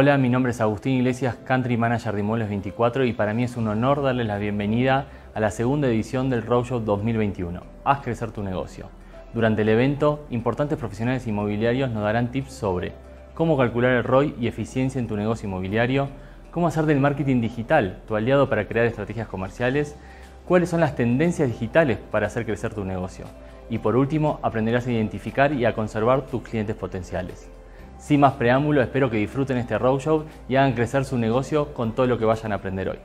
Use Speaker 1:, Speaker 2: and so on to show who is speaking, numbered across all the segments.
Speaker 1: Hola, mi nombre es Agustín Iglesias, Country Manager de Inmuebles 24 y para mí es un honor darles la bienvenida a la segunda edición del Roadshow 2021, Haz crecer tu negocio. Durante el evento, importantes profesionales inmobiliarios nos darán tips sobre cómo calcular el ROI y eficiencia en tu negocio inmobiliario, cómo hacer del marketing digital tu aliado para crear estrategias comerciales, cuáles son las tendencias digitales para hacer crecer tu negocio y por último aprenderás a identificar y a conservar tus clientes potenciales. Sin más preámbulos, espero que disfruten este roadshow y hagan crecer su negocio con todo lo que vayan a aprender hoy.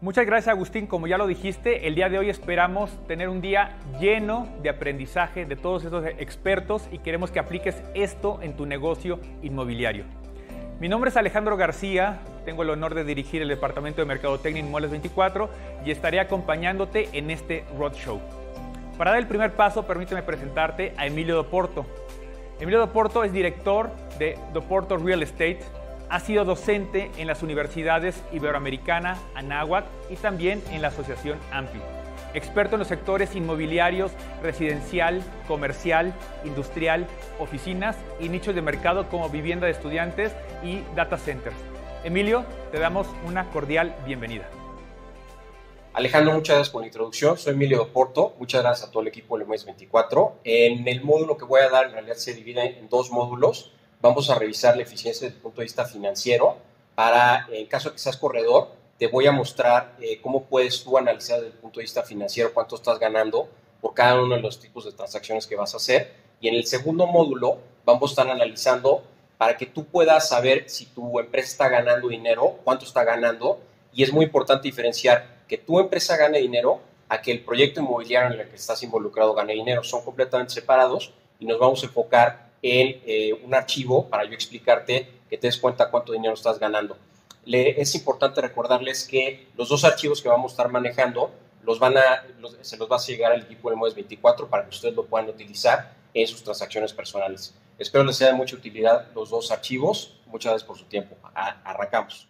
Speaker 1: Muchas gracias Agustín, como ya lo dijiste, el día de hoy esperamos tener un día lleno de aprendizaje de todos esos expertos y queremos que apliques esto en tu negocio inmobiliario. Mi nombre es Alejandro García, tengo el honor de dirigir el Departamento de Mercadotecnia Inmuebles 24 y estaré acompañándote en este Roadshow. Para dar el primer paso, permíteme presentarte a Emilio Doporto. Emilio Doporto es director de Doporto Real Estate. Ha sido docente en las universidades iberoamericana, Anáhuac y también en la Asociación AMPI. Experto en los sectores inmobiliarios, residencial, comercial, industrial, oficinas y nichos de mercado como vivienda de estudiantes y data centers. Emilio, te damos una cordial bienvenida.
Speaker 2: Alejandro, muchas gracias por la introducción. Soy Emilio Porto. Muchas gracias a todo el equipo de mes 24. En el módulo que voy a dar, en realidad se divide en dos módulos. Vamos a revisar la eficiencia desde el punto de vista financiero. Para, en caso de que seas corredor, te voy a mostrar eh, cómo puedes tú analizar desde el punto de vista financiero cuánto estás ganando por cada uno de los tipos de transacciones que vas a hacer. Y en el segundo módulo vamos a estar analizando para que tú puedas saber si tu empresa está ganando dinero, cuánto está ganando. Y es muy importante diferenciar que tu empresa gane dinero a que el proyecto inmobiliario en el que estás involucrado gane dinero. Son completamente separados y nos vamos a enfocar en eh, un archivo para yo explicarte que te des cuenta cuánto dinero estás ganando. es importante recordarles que los dos archivos que vamos a estar manejando los van a, se los va a llegar al equipo del MOES 24 para que ustedes lo puedan utilizar en sus transacciones personales. Espero les sea de mucha utilidad los dos archivos. Muchas gracias por su tiempo. arrancamos.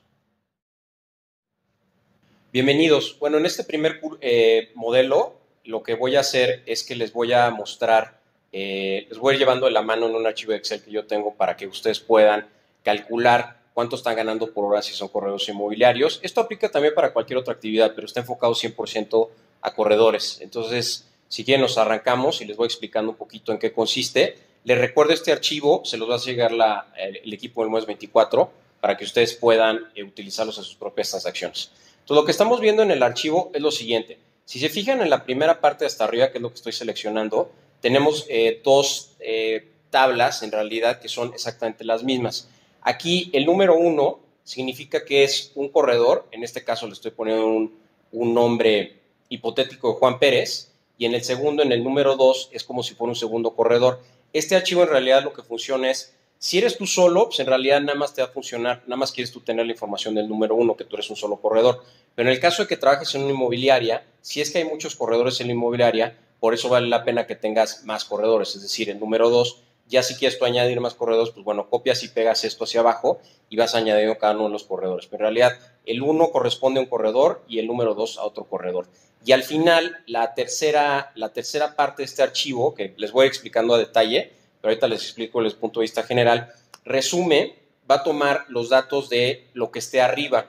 Speaker 2: Bienvenidos. Bueno, en este primer eh, modelo lo que voy a hacer es que les voy a mostrar, eh, les voy a ir llevando de la mano en un archivo de Excel que yo tengo para que ustedes puedan calcular cuánto están ganando por hora si son corredores inmobiliarios. Esto aplica también para cualquier otra actividad, pero está enfocado 100% a corredores. Entonces, si quieren, nos arrancamos y les voy explicando un poquito en qué consiste. Les recuerdo este archivo, se los va a llegar el, equipo del Muez 24 para que ustedes puedan eh, utilizarlos en sus propias transacciones. Entonces, lo que estamos viendo en el archivo es lo siguiente. Si se fijan en la primera parte de hasta arriba, que es lo que estoy seleccionando, tenemos eh, dos eh, tablas en realidad que son exactamente las mismas. Aquí el número 1 significa que es un corredor, en este caso le estoy poniendo un, nombre hipotético de Juan Pérez, y en el segundo, en el número 2, es como si fuera un segundo corredor. Este archivo en realidad lo que funciona es si eres tú solo, pues en realidad nada más te va a funcionar, nada más quieres tú tener la información del número uno, que tú eres un solo corredor. Pero en el caso de que trabajes en una inmobiliaria, si es que hay muchos corredores en la inmobiliaria, por eso vale la pena que tengas más corredores, es decir, el número dos, ya si quieres tú añadir más corredores, pues bueno, copias y pegas esto hacia abajo y vas añadiendo cada uno de los corredores. Pero en realidad el uno corresponde a un corredor y el número dos a otro corredor. Y al final, la tercera, la tercera parte de este archivo, que les voy explicando a detalle, pero ahorita les explico el punto de vista general, resume, va a tomar los datos de lo que esté arriba.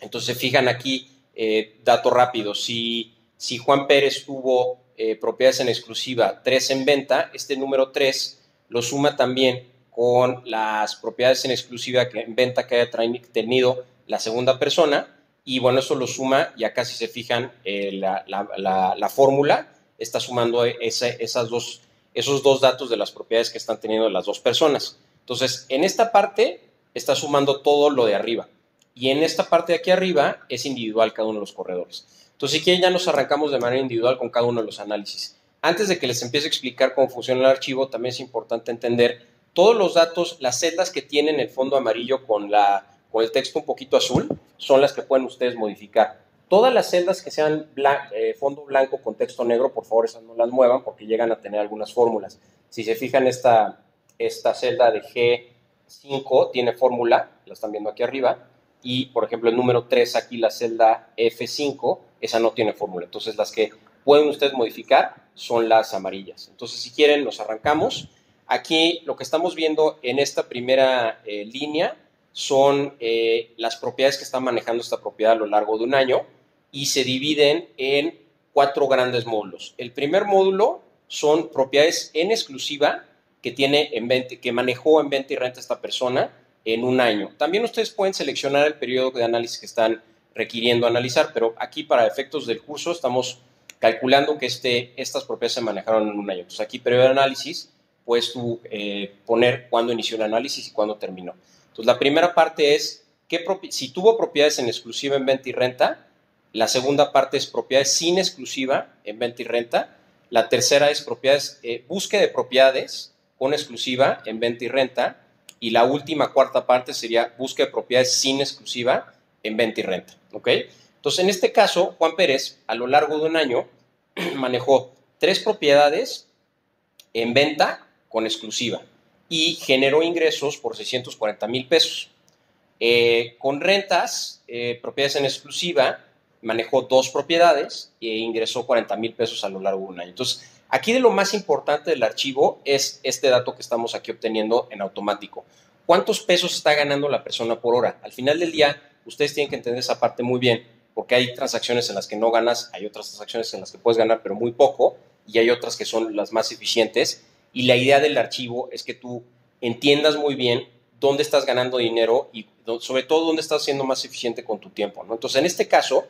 Speaker 2: Entonces, fijan aquí, eh, dato rápido, si, si, Juan Pérez tuvo eh, propiedades en exclusiva, 3 en venta, este número 3 lo suma también con las propiedades en exclusiva que, en venta que haya tenido la segunda persona, y bueno, eso lo suma, y acá si se fijan eh, la, la, fórmula, está sumando esas dos esos dos datos de las propiedades que están teniendo las dos personas. Entonces, en esta parte está sumando todo lo de arriba. Y en esta parte de aquí arriba es individual cada uno de los corredores. Entonces, si ya nos arrancamos de manera individual con cada uno de los análisis. Antes de que les empiece a explicar cómo funciona el archivo, también es importante entender todos los datos, las celdas que tienen el fondo amarillo con, la, con el texto un poquito azul, son las que pueden ustedes modificar. Todas las celdas que sean eh, fondo blanco con texto negro, por favor, esas no las muevan porque llegan a tener algunas fórmulas. Si se fijan, esta, esta celda de G5 tiene fórmula, la están viendo aquí arriba, y por ejemplo el número 3 aquí, la celda F5, esa no tiene fórmula. Entonces las que pueden ustedes modificar son las amarillas. Entonces si quieren, los arrancamos. Aquí lo que estamos viendo en esta primera eh, línea son eh, las propiedades que están manejando esta propiedad a lo largo de un año y se dividen en cuatro grandes módulos. El primer módulo son propiedades en exclusiva que, tiene en que manejó en venta y renta esta persona en un año. También ustedes pueden seleccionar el periodo de análisis que están requiriendo analizar, pero aquí para efectos del curso estamos calculando que este, estas propiedades se manejaron en un año. Entonces aquí periodo de análisis puedes tú eh, poner cuándo inició el análisis y cuándo terminó. Entonces la primera parte es, ¿qué si tuvo propiedades en exclusiva en venta y renta, la segunda parte es propiedades sin exclusiva en venta y renta. La tercera es propiedades, eh, búsqueda de propiedades con exclusiva en venta y renta. Y la última cuarta parte sería búsqueda de propiedades sin exclusiva en venta y renta. ¿ok? Entonces, en este caso, Juan Pérez, a lo largo de un año, manejó tres propiedades en venta con exclusiva y generó ingresos por 640 mil pesos. Eh, con rentas, eh, propiedades en exclusiva, manejó dos propiedades e ingresó 40 mil pesos a lo largo de un año. Entonces, aquí de lo más importante del archivo es este dato que estamos aquí obteniendo en automático. ¿Cuántos pesos está ganando la persona por hora? Al final del día, ustedes tienen que entender esa parte muy bien, porque hay transacciones en las que no ganas, hay otras transacciones en las que puedes ganar, pero muy poco, y hay otras que son las más eficientes. Y la idea del archivo es que tú entiendas muy bien dónde estás ganando dinero y sobre todo dónde estás siendo más eficiente con tu tiempo. Entonces, en este caso,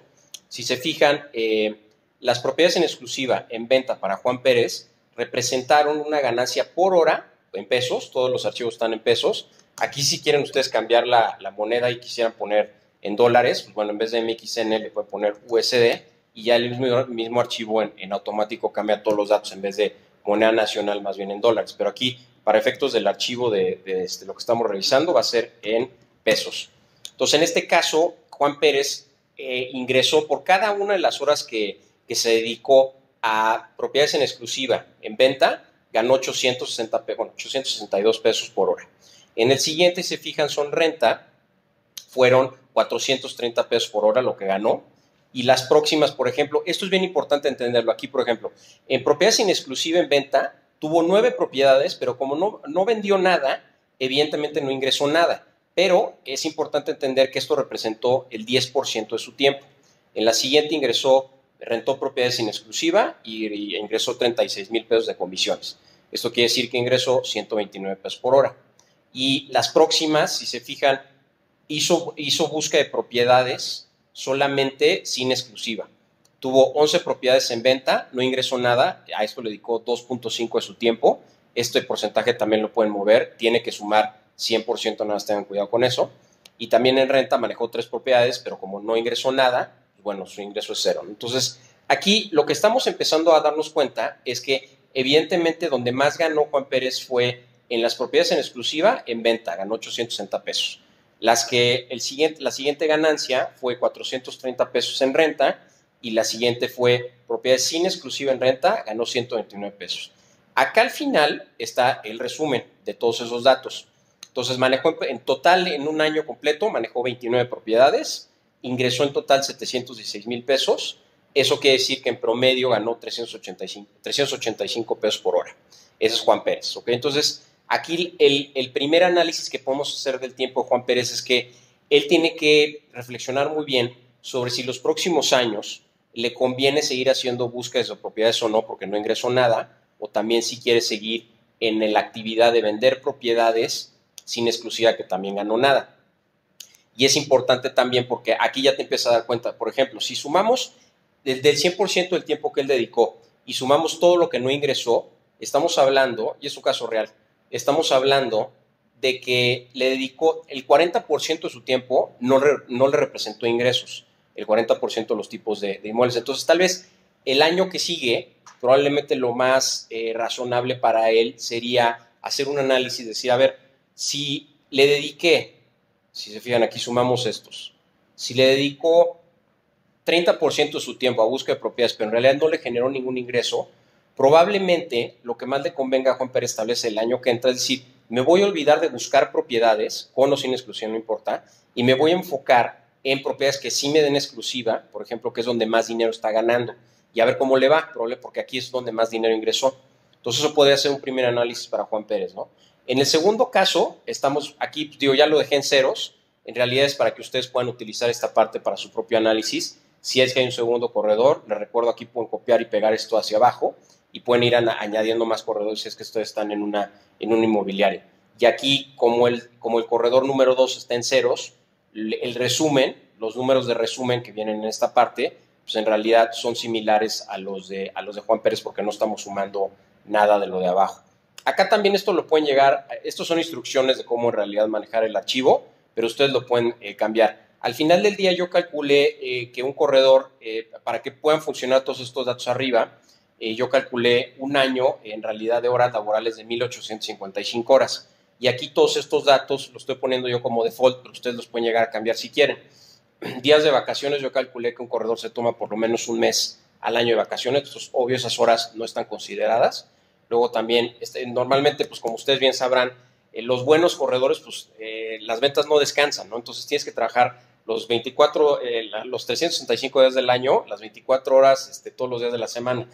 Speaker 2: si se fijan, eh, las propiedades en exclusiva en venta para Juan Pérez representaron una ganancia por hora en pesos, todos los archivos están en pesos. Aquí si quieren ustedes cambiar la, moneda y quisieran poner en dólares, pues bueno, en vez de MXN le pueden poner USD y ya el mismo, archivo en, automático cambia todos los datos en vez de moneda nacional, más bien en dólares. Pero aquí, para efectos del archivo de, este, lo que estamos revisando, va a ser en pesos. Entonces, en este caso, Juan Pérez eh, ingresó por cada una de las horas que, se dedicó a propiedades en exclusiva en venta, ganó 860, 862 pesos por hora. En el siguiente, si se fijan, son renta, fueron 430 pesos por hora lo que ganó. Y las próximas, por ejemplo, esto es bien importante entenderlo. Aquí, por ejemplo, en propiedades en exclusiva en venta, tuvo nueve propiedades, pero como no, no vendió nada, evidentemente no ingresó nada pero es importante entender que esto representó el 10% de su tiempo. En la siguiente ingresó, rentó propiedades sin exclusiva y, ingresó 36 mil pesos de comisiones. Esto quiere decir que ingresó 129 pesos por hora. Y las próximas, si se fijan, hizo, hizo busca de propiedades solamente sin exclusiva. Tuvo 11 propiedades en venta, no ingresó nada, a esto le dedicó 2.5 de su tiempo. Este porcentaje también lo pueden mover, tiene que sumar 100% nada más tengan cuidado con eso. Y también en renta manejó tres propiedades, pero como no ingresó nada, bueno, su ingreso es cero. Entonces, aquí lo que estamos empezando a darnos cuenta es que evidentemente donde más ganó Juan Pérez fue en las propiedades en exclusiva, en venta, ganó 860 pesos. Las que el siguiente, la siguiente ganancia fue 430 pesos en renta y la siguiente fue propiedades sin exclusiva en renta, ganó 129 pesos. Acá al final está el resumen de todos esos datos. Entonces manejó en total en un año completo, manejó 29 propiedades, ingresó en total 716 mil pesos. Eso quiere decir que en promedio ganó 385, 385 pesos por hora. Ese es Juan Pérez. Entonces, aquí el, el primer análisis que podemos hacer del tiempo de Juan Pérez es que él tiene que reflexionar muy bien sobre si los próximos años le conviene seguir haciendo búsquedas de propiedades o no porque no ingresó nada, o también si quiere seguir en la actividad de vender propiedades sin exclusiva que también ganó nada. Y es importante también porque aquí ya te empiezas a dar cuenta, por ejemplo, si sumamos del 100% del tiempo que él dedicó y sumamos todo lo que no ingresó, estamos hablando, y es un caso real, estamos hablando de que le dedicó el 40% de su tiempo, no, le representó ingresos, el 40% de los tipos de, inmuebles. Entonces, tal vez el año que sigue, probablemente lo más eh, razonable para él sería hacer un análisis, decir, a ver, si le dediqué, si se fijan aquí sumamos estos, si le dedicó 30% de su tiempo a búsqueda de propiedades, pero en realidad no le generó ningún ingreso, probablemente lo que más le convenga a Juan Pérez establece el año que entra, es decir, me voy a olvidar de buscar propiedades, con o sin exclusión, no importa, y me voy a enfocar en propiedades que sí me den exclusiva, por ejemplo, que es donde más dinero está ganando, y a ver cómo le va, probablemente porque aquí es donde más dinero ingresó. Entonces eso podría ser un primer análisis para Juan Pérez, ¿no? En el segundo caso, estamos aquí, ya lo dejé en ceros. En realidad es para que ustedes puedan utilizar esta parte para su propio análisis. Si es que hay un segundo corredor, les recuerdo aquí pueden copiar y pegar esto hacia abajo y pueden ir añadiendo más corredores si es que ustedes están en una en un inmobiliario. Y aquí, como el, como el corredor número 2 está en ceros, el resumen, los números de resumen que vienen en esta parte, pues en realidad son similares a los a los de Juan Pérez porque no estamos sumando nada de lo de abajo. Acá también esto lo pueden llegar, estos son instrucciones de cómo en realidad manejar el archivo, pero ustedes lo pueden eh, cambiar. Al final del día yo calculé eh, que un corredor, eh, para que puedan funcionar todos estos datos arriba, yo calculé un año en realidad de horas laborales de 1.855 horas. Y aquí todos estos datos los estoy poniendo yo como default, pero ustedes los pueden llegar a cambiar si quieren. Días de vacaciones yo calculé que un corredor se toma por lo menos un mes al año de vacaciones, estos obvio esas horas no están consideradas Luego también, este, normalmente, pues como ustedes bien sabrán, eh, los buenos corredores, pues eh, las ventas no descansan, ¿no? Entonces tienes que trabajar los 24, eh, los 365 días del año, las 24 horas, este, todos los días de la semana.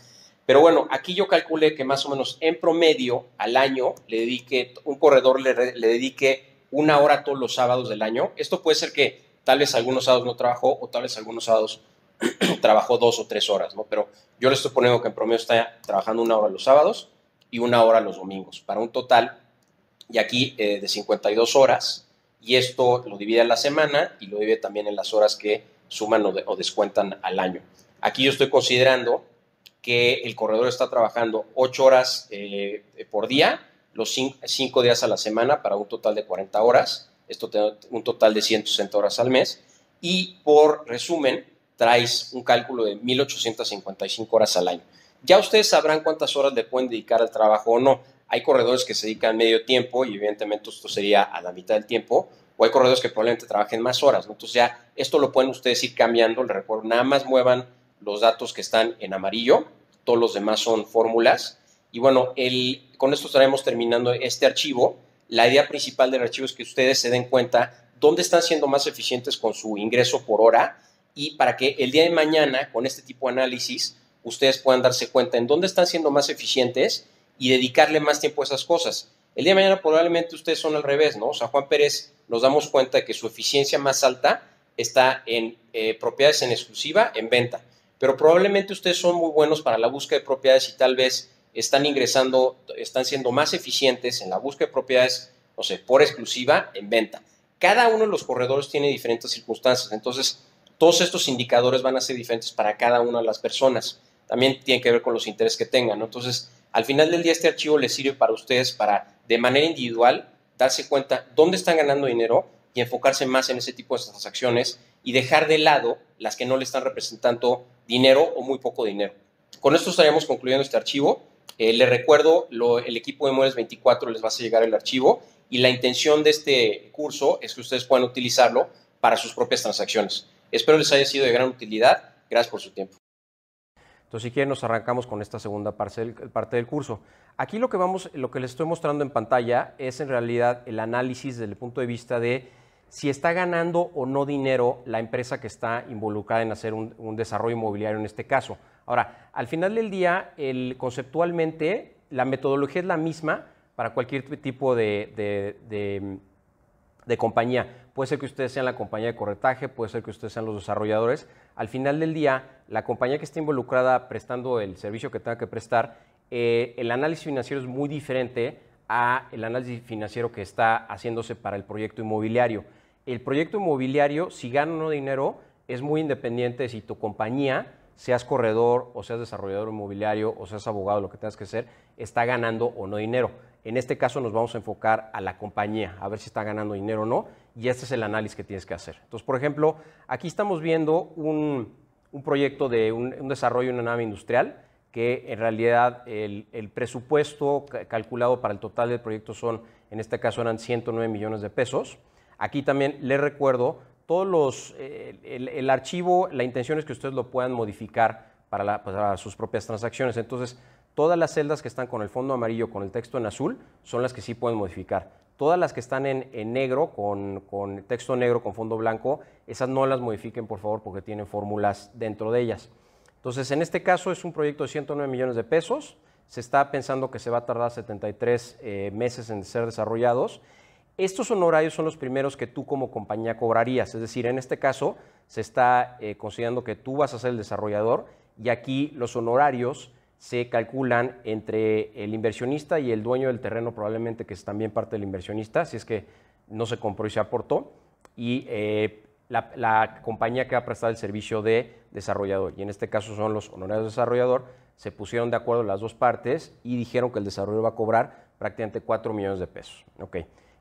Speaker 2: Pero bueno, aquí yo calculé que más o menos en promedio al año le dedique, un corredor le, dedique una hora todos los sábados del año. Esto puede ser que tal vez algunos sábados no trabajó o tal vez algunos sábados trabajó dos o tres horas, ¿no? Pero yo le estoy poniendo que en promedio está trabajando una hora los sábados y una hora los domingos, para un total, eh, y aquí de 52 horas, y esto lo divide en la semana y lo divide también en las horas que suman o, descuentan al año. Aquí yo estoy considerando que el corredor está trabajando 8 horas eh, por día, los 5 días a la semana para un total de 40 horas, esto tiene un total de 160 horas al mes, y por resumen, traes un cálculo de 1.855 horas al año. Ya ustedes sabrán cuántas horas le pueden dedicar al trabajo o no. Hay corredores que se dedican medio tiempo y evidentemente esto sería a la mitad del tiempo, o hay corredores que probablemente trabajen más horas. Entonces ya esto lo pueden ustedes ir cambiando. Les recuerdo, nada más muevan los datos que están en amarillo, todos los demás son fórmulas. Y bueno, con esto estaremos terminando este archivo. La idea principal del archivo es que ustedes se den cuenta dónde están siendo más eficientes con su ingreso por hora y para que el día de mañana, con este tipo de análisis, ustedes puedan darse cuenta en dónde están siendo más eficientes y dedicarle más tiempo a esas cosas. El día de mañana probablemente ustedes son al revés, ¿no? O sea, Juan Pérez nos damos cuenta de que su eficiencia más alta está en eh, propiedades en exclusiva, en venta. Pero probablemente ustedes son muy buenos para la búsqueda de propiedades y tal vez están ingresando, están siendo más eficientes en la búsqueda de propiedades, no sé, por exclusiva, en venta. Cada uno de los corredores tiene diferentes circunstancias, entonces todos estos indicadores van a ser diferentes para cada una de las personas también tiene que ver con los intereses que tengan. Entonces, al final del día este archivo les sirve para ustedes para, de manera individual, darse cuenta dónde están ganando dinero y enfocarse más en ese tipo de transacciones y dejar de lado las que no le están representando dinero o muy poco dinero. Con esto estaríamos concluyendo este archivo. Eh, les recuerdo, el equipo de Muebles 24 les va a llegar el archivo y la intención de este curso es que ustedes puedan utilizarlo para sus propias transacciones. Espero les haya sido de gran utilidad. Gracias por su tiempo. Entonces, si quieren, nos arrancamos con esta segunda parte del curso. Aquí lo que, vamos, lo que les estoy mostrando en pantalla es en realidad el análisis desde el punto de vista de si está ganando o no dinero la empresa que está involucrada en hacer un, desarrollo inmobiliario en este caso. Ahora, al final del día, conceptualmente, la metodología es la misma para cualquier tipo de compañía. Puede ser que ustedes sean la compañía de corretaje, puede ser que ustedes sean los desarrolladores. Al final del día, la compañía que esté involucrada prestando el servicio que tenga que prestar, eh, el análisis financiero es muy diferente a el análisis financiero que está haciéndose para el proyecto inmobiliario. El proyecto inmobiliario, si gana o no dinero, es muy independiente de si tu compañía, seas corredor o seas desarrollador inmobiliario o seas abogado, lo que tengas que ser, está ganando o no dinero. En este caso nos vamos a enfocar a la compañía, a ver si está ganando dinero o no y este es el análisis que tienes que hacer. Entonces, por ejemplo, aquí estamos viendo un, proyecto de un, desarrollo de una nave industrial que en realidad el, presupuesto calculado para el total del proyecto son, en este caso eran 109 millones de pesos. Aquí también les recuerdo, todos los, eh, el, archivo, la intención es que ustedes lo puedan modificar para, para sus propias transacciones. Entonces, Todas las celdas que están con el fondo amarillo, con el texto en azul, son las que sí pueden modificar. Todas las que están en, negro, con, texto negro, con fondo blanco, esas no las modifiquen, por favor, porque tienen fórmulas dentro de ellas. Entonces, en este caso es un proyecto de 109 millones de pesos. Se está pensando que se va a tardar 73 eh, meses en ser desarrollados. Estos honorarios son los primeros que tú como compañía cobrarías. Es decir, en este caso se está eh, considerando que tú vas a ser el desarrollador y aquí los honorarios se calculan entre el inversionista y el dueño del terreno, probablemente que es también parte del inversionista, si es que no se compró y se aportó, y eh, la, compañía que va a prestar el servicio de desarrollador, y en este caso son los honorarios de desarrollador, se pusieron de acuerdo las dos partes y dijeron que el desarrollo va a cobrar prácticamente 4 millones de pesos. OK.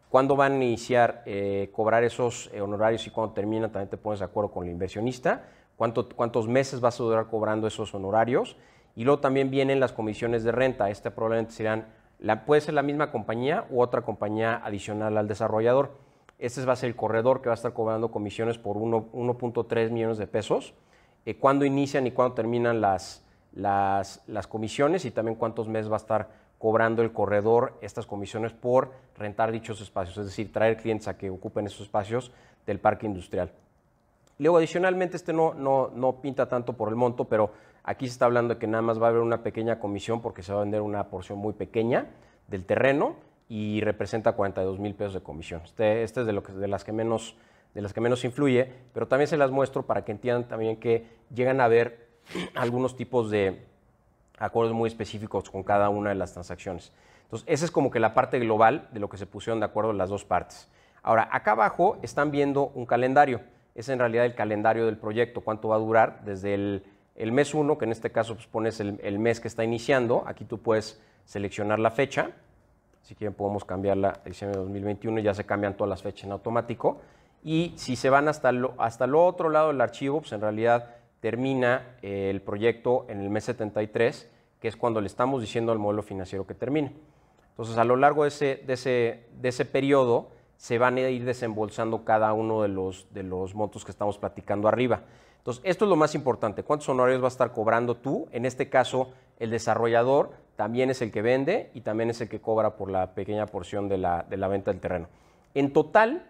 Speaker 2: ¿Cuándo van a iniciar eh, cobrar esos eh, honorarios y cuándo terminan? También te pones de acuerdo con el inversionista. ¿Cuántos meses vas a durar cobrando esos honorarios? Y luego también vienen las comisiones de renta. Este probablemente serán, la, puede ser la misma compañía u otra compañía adicional al desarrollador. Este va a ser el corredor que va a estar cobrando comisiones por 1.3 millones de pesos. cuando eh, cuándo inician y cuándo terminan las, las, comisiones y también cuántos meses va a estar cobrando el corredor estas comisiones por rentar dichos espacios, es decir, traer clientes a que ocupen esos espacios del parque industrial. Luego, adicionalmente, este no, no, no pinta tanto por el monto, pero Aquí se está hablando de que nada más va a haber una pequeña comisión porque se va a vender una porción muy pequeña del terreno y representa 42 mil pesos de comisión. Este, este, es de, lo que, de, las que menos, de las que menos influye, pero también se las muestro para que entiendan también que llegan a haber algunos tipos de acuerdos muy específicos con cada una de las transacciones. Entonces, esa es como que la parte global de lo que se pusieron de acuerdo las dos partes. Ahora, acá abajo están viendo un calendario. Es en realidad el calendario del proyecto, cuánto va a durar desde el el mes 1, que en este caso pues, pones el, mes que está iniciando. Aquí tú puedes seleccionar la fecha. Si quieren podemos cambiarla a diciembre de 2021, ya se cambian todas las fechas en automático. Y si se van hasta lo, hasta otro lado del archivo, pues en realidad termina eh, el proyecto en el mes 73, que es cuando le estamos diciendo al modelo financiero que termine. Entonces, a lo largo de ese, de periodo, se van a ir desembolsando cada uno de los, de los montos que estamos platicando arriba. Entonces, esto es lo más importante. ¿Cuántos honorarios va a estar cobrando tú? En este caso, el desarrollador también es el que vende y también es el que cobra por la pequeña porción de la, venta del terreno. En total,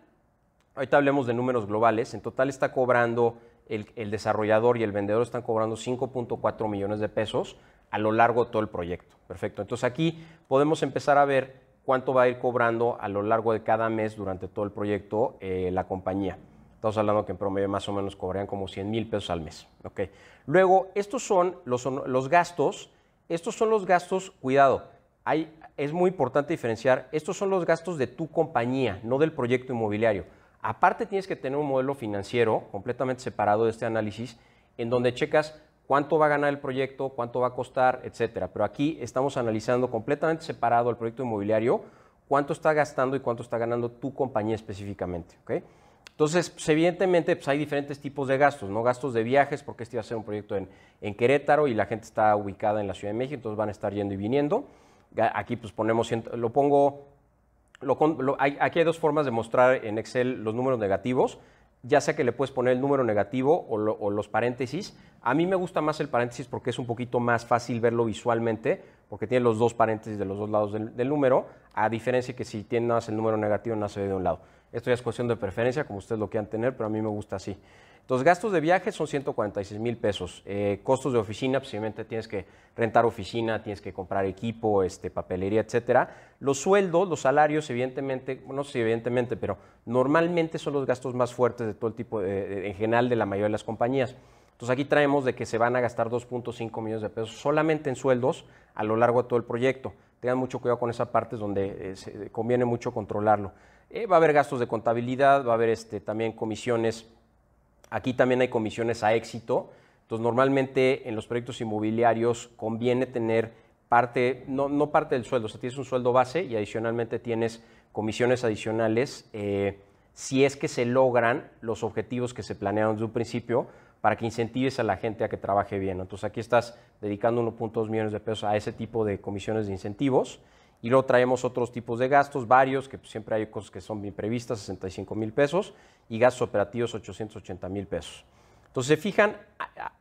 Speaker 2: ahorita hablemos de números globales, en total está cobrando el, desarrollador y el vendedor están cobrando 5.4 millones de pesos a lo largo de todo el proyecto. Perfecto. Entonces aquí podemos empezar a ver cuánto va a ir cobrando a lo largo de cada mes durante todo el proyecto eh, la compañía. Estamos hablando que en promedio más o menos cobrarían como 100 mil pesos al mes. Okay. Luego, estos son los, gastos. Estos son los gastos, cuidado, es muy importante diferenciar, estos son los gastos de tu compañía, no del proyecto inmobiliario. Aparte tienes que tener un modelo financiero completamente separado de este análisis, en donde checas cuánto va a ganar el proyecto, cuánto va a costar, etc. Pero aquí estamos analizando completamente separado el proyecto inmobiliario, cuánto está gastando y cuánto está ganando tu compañía específicamente. ¿okay? Entonces, pues, evidentemente, pues, hay diferentes tipos de gastos, ¿no? Gastos de viajes, porque este va a ser un proyecto en, Querétaro y la gente está ubicada en la Ciudad de México, entonces van a estar yendo y viniendo. Aquí pues ponemos, lo pongo, aquí hay dos formas de mostrar en Excel los números negativos, ya sea que le puedes poner el número negativo o, los paréntesis. A mí me gusta más el paréntesis porque es un poquito más fácil verlo visualmente, porque tiene los dos paréntesis de los dos lados del, número, a diferencia que si tienes el número negativo no se ve de un lado. Esto ya es cuestión de preferencia, como ustedes lo quieran tener, pero a mí me gusta así. Los gastos de viaje son 146 mil pesos. Eh, costos de oficina, pues, obviamente tienes que rentar oficina, tienes que comprar equipo, este, papelería, etcétera. Los sueldos, los salarios, evidentemente, no sé evidentemente, pero normalmente son los gastos más fuertes de todo el tipo, en general de la mayoría de las compañías. Entonces aquí traemos de que se van a gastar 2.5 millones de pesos solamente en sueldos a lo largo de todo el proyecto. Tengan mucho cuidado con esa parte, donde eh, eh, conviene mucho controlarlo. Eh, va a haber gastos de contabilidad, va a haber este, también comisiones. Aquí también hay comisiones a éxito. Entonces, normalmente en los proyectos inmobiliarios conviene tener parte, no, parte del sueldo, o sea, tienes un sueldo base y adicionalmente tienes comisiones adicionales eh, si es que se logran los objetivos que se planearon desde un principio para que incentives a la gente a que trabaje bien. Entonces aquí estás dedicando 1.2 millones de pesos a ese tipo de comisiones de incentivos. Y luego traemos otros tipos de gastos, varios, que siempre hay cosas que son imprevistas, 65 mil pesos, y gastos operativos, 880 mil pesos. Entonces, se fijan,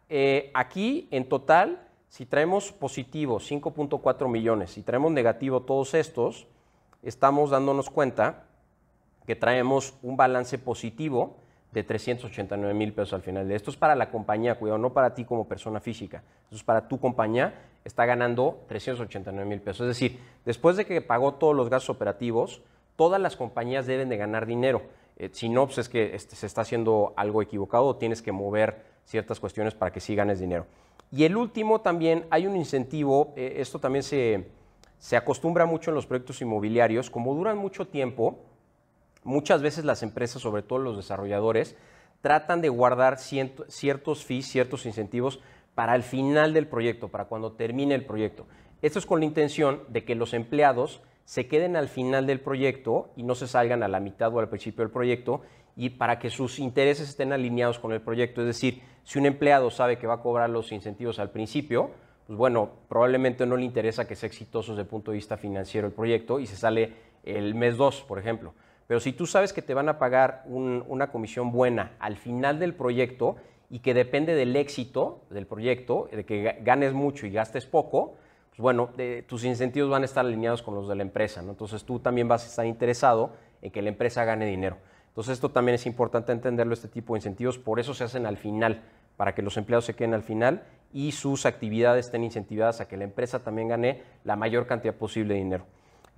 Speaker 2: eh, aquí en total, si traemos positivo 5.4 millones, si traemos negativo todos estos, estamos dándonos cuenta que traemos un balance positivo de 389 mil pesos al final esto. Es para la compañía, cuidado, no para ti como persona física. Esto es para tu compañía está ganando 389 mil pesos. Es decir, después de que pagó todos los gastos operativos, todas las compañías deben de ganar dinero. Eh, si no, pues es que este, se está haciendo algo equivocado o tienes que mover ciertas cuestiones para que sí ganes dinero. Y el último también, hay un incentivo, eh, esto también se, se acostumbra mucho en los proyectos inmobiliarios, como duran mucho tiempo, muchas veces las empresas, sobre todo los desarrolladores, tratan de guardar ciertos fees, ciertos incentivos para el final del proyecto, para cuando termine el proyecto. Esto es con la intención de que los empleados se queden al final del proyecto y no se salgan a la mitad o al principio del proyecto y para que sus intereses estén alineados con el proyecto. Es decir, si un empleado sabe que va a cobrar los incentivos al principio, pues bueno, probablemente no le interesa que sea exitoso desde el punto de vista financiero el proyecto y se sale el mes 2, por ejemplo. Pero si tú sabes que te van a pagar una comisión buena al final del proyecto y que depende del éxito del proyecto, de que ganes mucho y gastes poco, pues bueno, tus incentivos van a estar alineados con los de la empresa, ¿no? Entonces tú también vas a estar interesado en que la empresa gane dinero. Entonces esto también es importante entenderlo, este tipo de incentivos, por eso se hacen al final, para que los empleados se queden al final y sus actividades estén incentivadas a que la empresa también gane la mayor cantidad posible de dinero.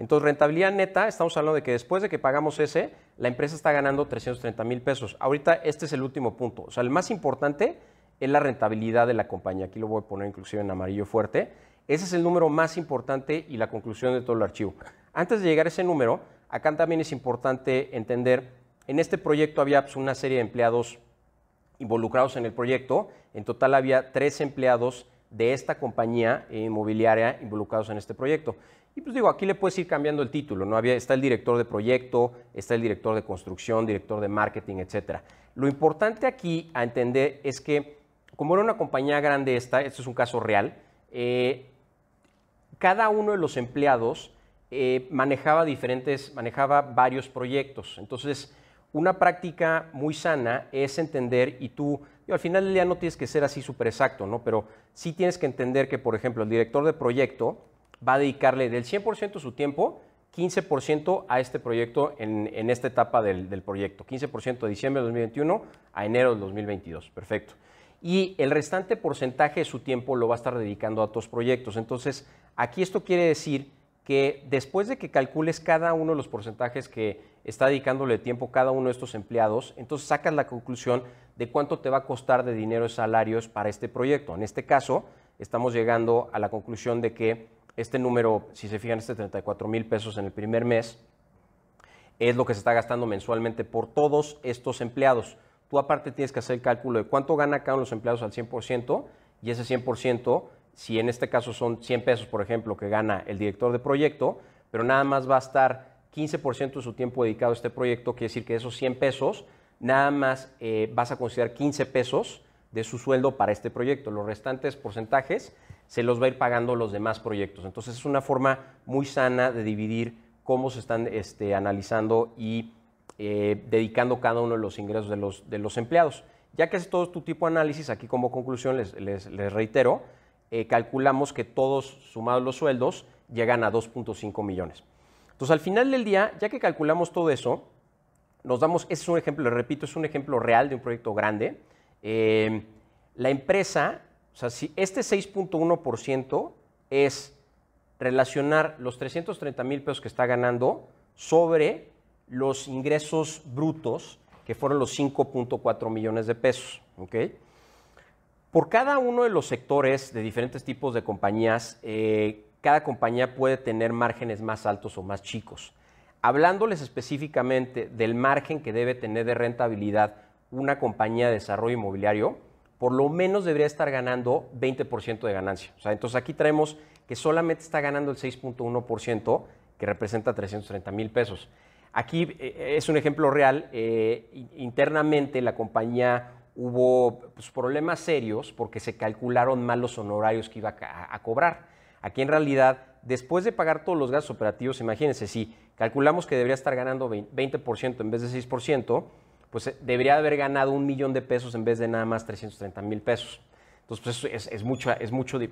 Speaker 2: Entonces, rentabilidad neta, estamos hablando de que después de que pagamos ese, la empresa está ganando 330 mil pesos. Ahorita este es el último punto. O sea, el más importante es la rentabilidad de la compañía. Aquí lo voy a poner inclusive en amarillo fuerte. Ese es el número más importante y la conclusión de todo el archivo. Antes de llegar a ese número, acá también es importante entender, en este proyecto había pues, una serie de empleados involucrados en el proyecto. En total había tres empleados de esta compañía eh, inmobiliaria involucrados en este proyecto. Y pues digo, aquí le puedes ir cambiando el título, ¿no? Había, está el director de proyecto, está el director de construcción, director de marketing, etc. Lo importante aquí a entender es que, como era una compañía grande esta, esto es un caso real, eh, cada uno de los empleados eh, manejaba diferentes, manejaba varios proyectos. Entonces, una práctica muy sana es entender y tú, al final del día no tienes que ser así súper exacto, ¿no? Pero sí tienes que entender que, por ejemplo, el director de proyecto va a dedicarle del 100% su tiempo, 15% a este proyecto en, esta etapa del, proyecto. 15% de diciembre de 2021 a enero de 2022. Perfecto. Y el restante porcentaje de su tiempo lo va a estar dedicando a otros proyectos. Entonces, aquí esto quiere decir que después de que calcules cada uno de los porcentajes que está dedicándole tiempo cada uno de estos empleados, entonces sacas la conclusión de cuánto te va a costar de dinero y salarios para este proyecto. En este caso, estamos llegando a la conclusión de que este número, si se fijan, este 34 mil pesos en el primer mes, es lo que se está gastando mensualmente por todos estos empleados. Tú aparte tienes que hacer el cálculo de cuánto gana cada uno de los empleados al 100% y ese 100%, si en este caso son 100 pesos, por ejemplo, que gana el director de proyecto, pero nada más va a estar 15% de su tiempo dedicado a este proyecto, quiere decir que esos 100 pesos, nada más eh, vas a considerar 15 pesos de su sueldo para este proyecto. Los restantes porcentajes se los va a ir pagando los demás proyectos. Entonces es una forma muy sana de dividir cómo se están este, analizando y eh, dedicando cada uno de los ingresos de los, de los empleados. Ya que es todo tu este tipo de análisis, aquí como conclusión les, reitero, eh, calculamos que todos sumados los sueldos llegan a 2.5 millones. Entonces al final del día, ya que calculamos todo eso, nos damos, ese es un ejemplo, les repito, es un ejemplo real de un proyecto grande. Eh, la empresa si este 6.1% es relacionar los 330 mil pesos que está ganando sobre los ingresos brutos, que fueron los 5.4 millones de pesos. Por cada uno de los sectores de diferentes tipos de compañías, eh, cada compañía puede tener márgenes más altos o más chicos. Hablándoles específicamente del margen que debe tener de rentabilidad una compañía de desarrollo inmobiliario, por lo menos debería estar ganando 20% de ganancia. O sea, entonces aquí traemos que solamente está ganando el 6.1%, que representa 330 mil pesos. Aquí eh, eh, es un ejemplo real. Eh, internamente la compañía hubo pues, problemas serios porque se calcularon mal los honorarios que iba a cobrar. Aquí en realidad, después de pagar todos los gastos operativos, imagínense, si calculamos que debería estar ganando 20% en vez de 6%, pues eh, debería haber ganado un millón de pesos en vez de nada más 330 mil pesos. Entonces, pues eso es, mucha,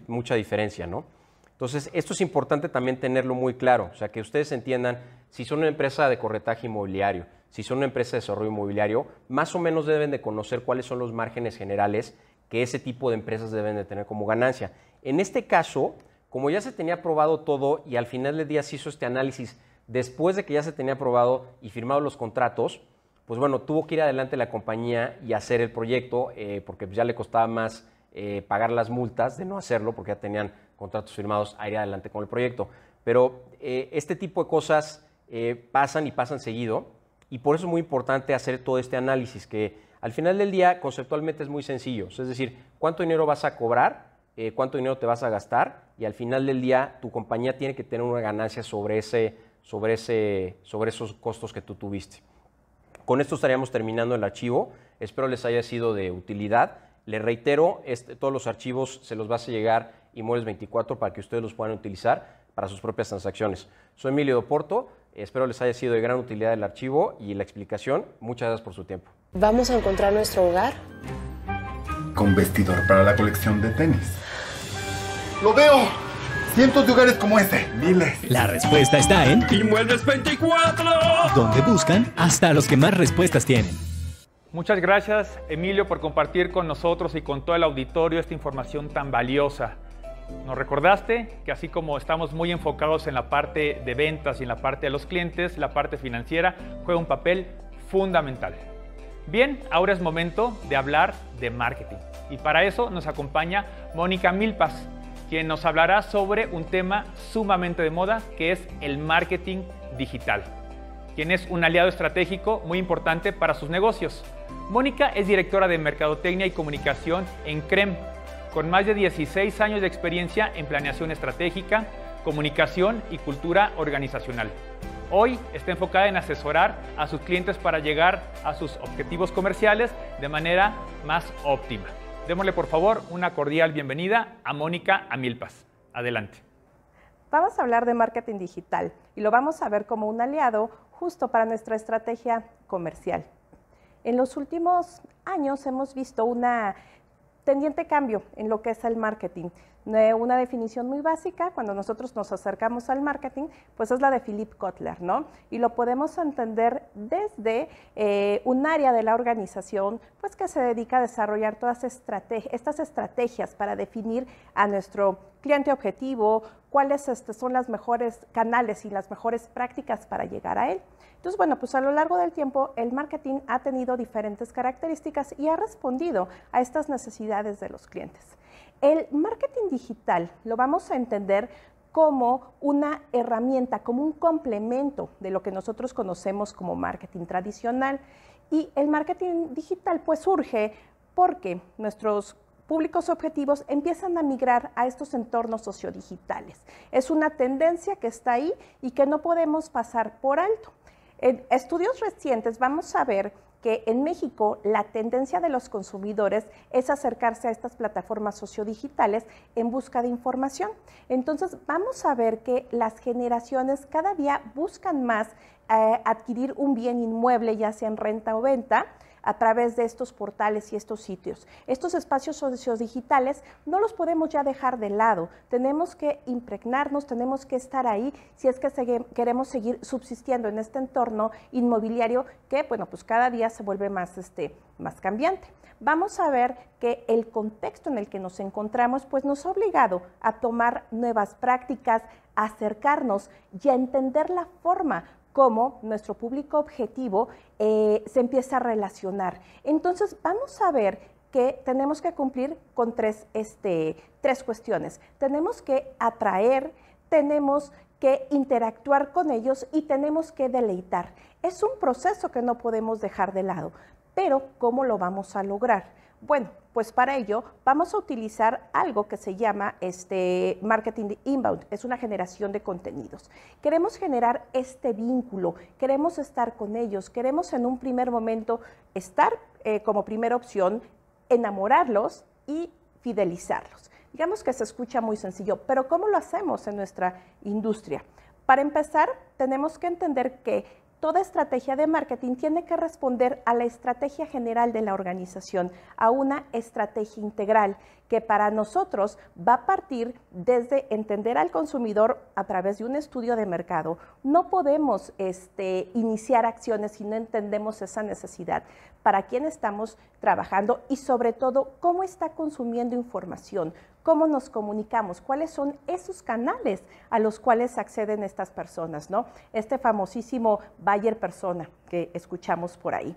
Speaker 2: mucha diferencia, ¿no? Entonces, esto es importante también tenerlo muy claro, o sea, que ustedes entiendan, si son una empresa de corretaje inmobiliario, si son una empresa de desarrollo inmobiliario, más o menos deben de conocer cuáles son los márgenes generales que ese tipo de empresas deben de tener como ganancia. En este caso, como ya se tenía aprobado todo y al final del día se hizo este análisis después de que ya se tenía aprobado y firmado los contratos, pues bueno, tuvo que ir adelante la compañía y hacer el proyecto, eh, porque ya le costaba más eh, pagar las multas de no hacerlo, porque ya tenían contratos firmados a ir adelante con el proyecto. Pero eh, este tipo de cosas pasan y pasan seguido, y por eso es muy importante hacer todo este análisis, que al final del día conceptualmente es muy sencillo, es decir, cuánto dinero vas a cobrar, cuánto dinero te vas a gastar, y al final del día tu compañía tiene que tener una ganancia sobre, ese, sobre, ese, sobre esos costos que tú tuviste. Con esto estaríamos terminando el archivo. Espero les haya sido de utilidad. Les reitero, este, todos los archivos se los va a llegar Inmuebles 24 para que ustedes los puedan utilizar para sus propias transacciones. Soy Emilio Doporto. Espero les haya sido de gran utilidad el archivo y la explicación. Muchas gracias por su tiempo.
Speaker 3: ¿Vamos a encontrar nuestro hogar?
Speaker 4: Con vestidor para la colección de tenis.
Speaker 3: ¡Lo veo!
Speaker 1: Cientos de como este. Miles. La respuesta está en Inmuebles 24. Donde buscan hasta los que más respuestas tienen. Muchas gracias, Emilio, por compartir con nosotros y con todo el auditorio esta información tan valiosa. Nos recordaste que así como estamos muy enfocados en la parte de ventas y en la parte de los clientes, la parte financiera juega un papel fundamental. Bien, ahora es momento de hablar de marketing. Y para eso nos acompaña Mónica Milpas, quien nos hablará sobre un tema sumamente de moda que es el marketing digital, quien es un aliado estratégico muy importante para sus negocios. Mónica es directora de Mercadotecnia y Comunicación en CREM, con más de 16 años de experiencia en planeación estratégica, comunicación y cultura organizacional. Hoy está enfocada en asesorar a sus clientes para llegar a sus objetivos comerciales de manera más óptima démosle por favor una cordial bienvenida a Mónica Amilpas. Adelante.
Speaker 3: Vamos a hablar de marketing digital y lo vamos a ver como un aliado justo para nuestra estrategia comercial. En los últimos años hemos visto una tendiente cambio en lo que es el marketing una definición muy básica, cuando nosotros nos acercamos al marketing, pues es la de Philip Kotler, ¿no? Y lo podemos entender desde eh, un área de la organización, pues que se dedica a desarrollar todas estas estrategias para definir a nuestro cliente objetivo, cuáles este, son los mejores canales y las mejores prácticas para llegar a él. Entonces, bueno, pues a lo largo del tiempo el marketing ha tenido diferentes características y ha respondido a estas necesidades de los clientes. El marketing digital lo vamos a entender como una herramienta, como un complemento de lo que nosotros conocemos como marketing tradicional. Y el marketing digital pues surge porque nuestros públicos objetivos empiezan a migrar a estos entornos sociodigitales. Es una tendencia que está ahí y que no podemos pasar por alto. En estudios recientes vamos a ver que en México la tendencia de los consumidores es acercarse a estas plataformas sociodigitales en busca de información. Entonces vamos a ver que las generaciones cada día buscan más eh, adquirir un bien inmueble, ya sea en renta o venta, a través de estos portales y estos sitios. Estos espacios sociodigitales no los podemos ya dejar de lado, tenemos que impregnarnos, tenemos que estar ahí si es que queremos seguir subsistiendo en este entorno inmobiliario que, bueno, pues cada día se vuelve este, más, cambiante. Vamos a ver que el contexto en el que nos encontramos pues nos ha obligado a tomar nuevas prácticas, a acercarnos y a entender la forma cómo nuestro público objetivo eh, se empieza a relacionar. Entonces, vamos a ver que tenemos que cumplir con este, tres cuestiones. Tenemos que atraer, tenemos que interactuar con ellos y tenemos que deleitar. Es un proceso que no podemos dejar de lado, pero ¿cómo lo vamos a lograr? Bueno, pues para ello vamos a utilizar algo que se llama este marketing inbound, es una generación de contenidos. Queremos generar este vínculo, queremos estar con ellos, queremos en un primer momento estar eh, como primera opción, enamorarlos y fidelizarlos. Digamos que se escucha muy sencillo, pero ¿cómo lo hacemos en nuestra industria? Para empezar, tenemos que entender que Toda estrategia de marketing tiene que responder a la estrategia general de la organización, a una estrategia integral que para nosotros va a partir desde entender al consumidor a través de un estudio de mercado. No podemos este, iniciar acciones si no entendemos esa necesidad, para quién estamos trabajando y sobre todo cómo está consumiendo información, cómo nos comunicamos, cuáles son esos canales a los cuales acceden estas personas, ¿no? Este famosísimo Bayer persona que escuchamos por ahí.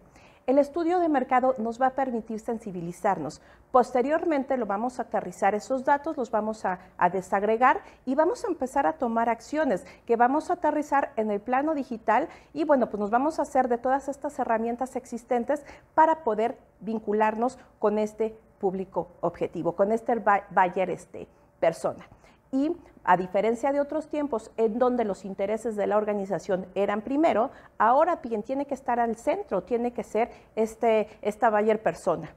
Speaker 3: El estudio de mercado nos va a permitir sensibilizarnos. Posteriormente lo vamos a aterrizar, esos datos los vamos a, desagregar y vamos a empezar a tomar acciones que vamos a aterrizar en el plano digital y bueno, pues nos vamos a hacer de todas estas herramientas existentes para poder vincularnos con este público objetivo, con este Bayer este, persona. Y a diferencia de otros tiempos en donde los intereses de la organización eran primero, ahora quien tiene que estar al centro, tiene que ser este, esta Bayer persona.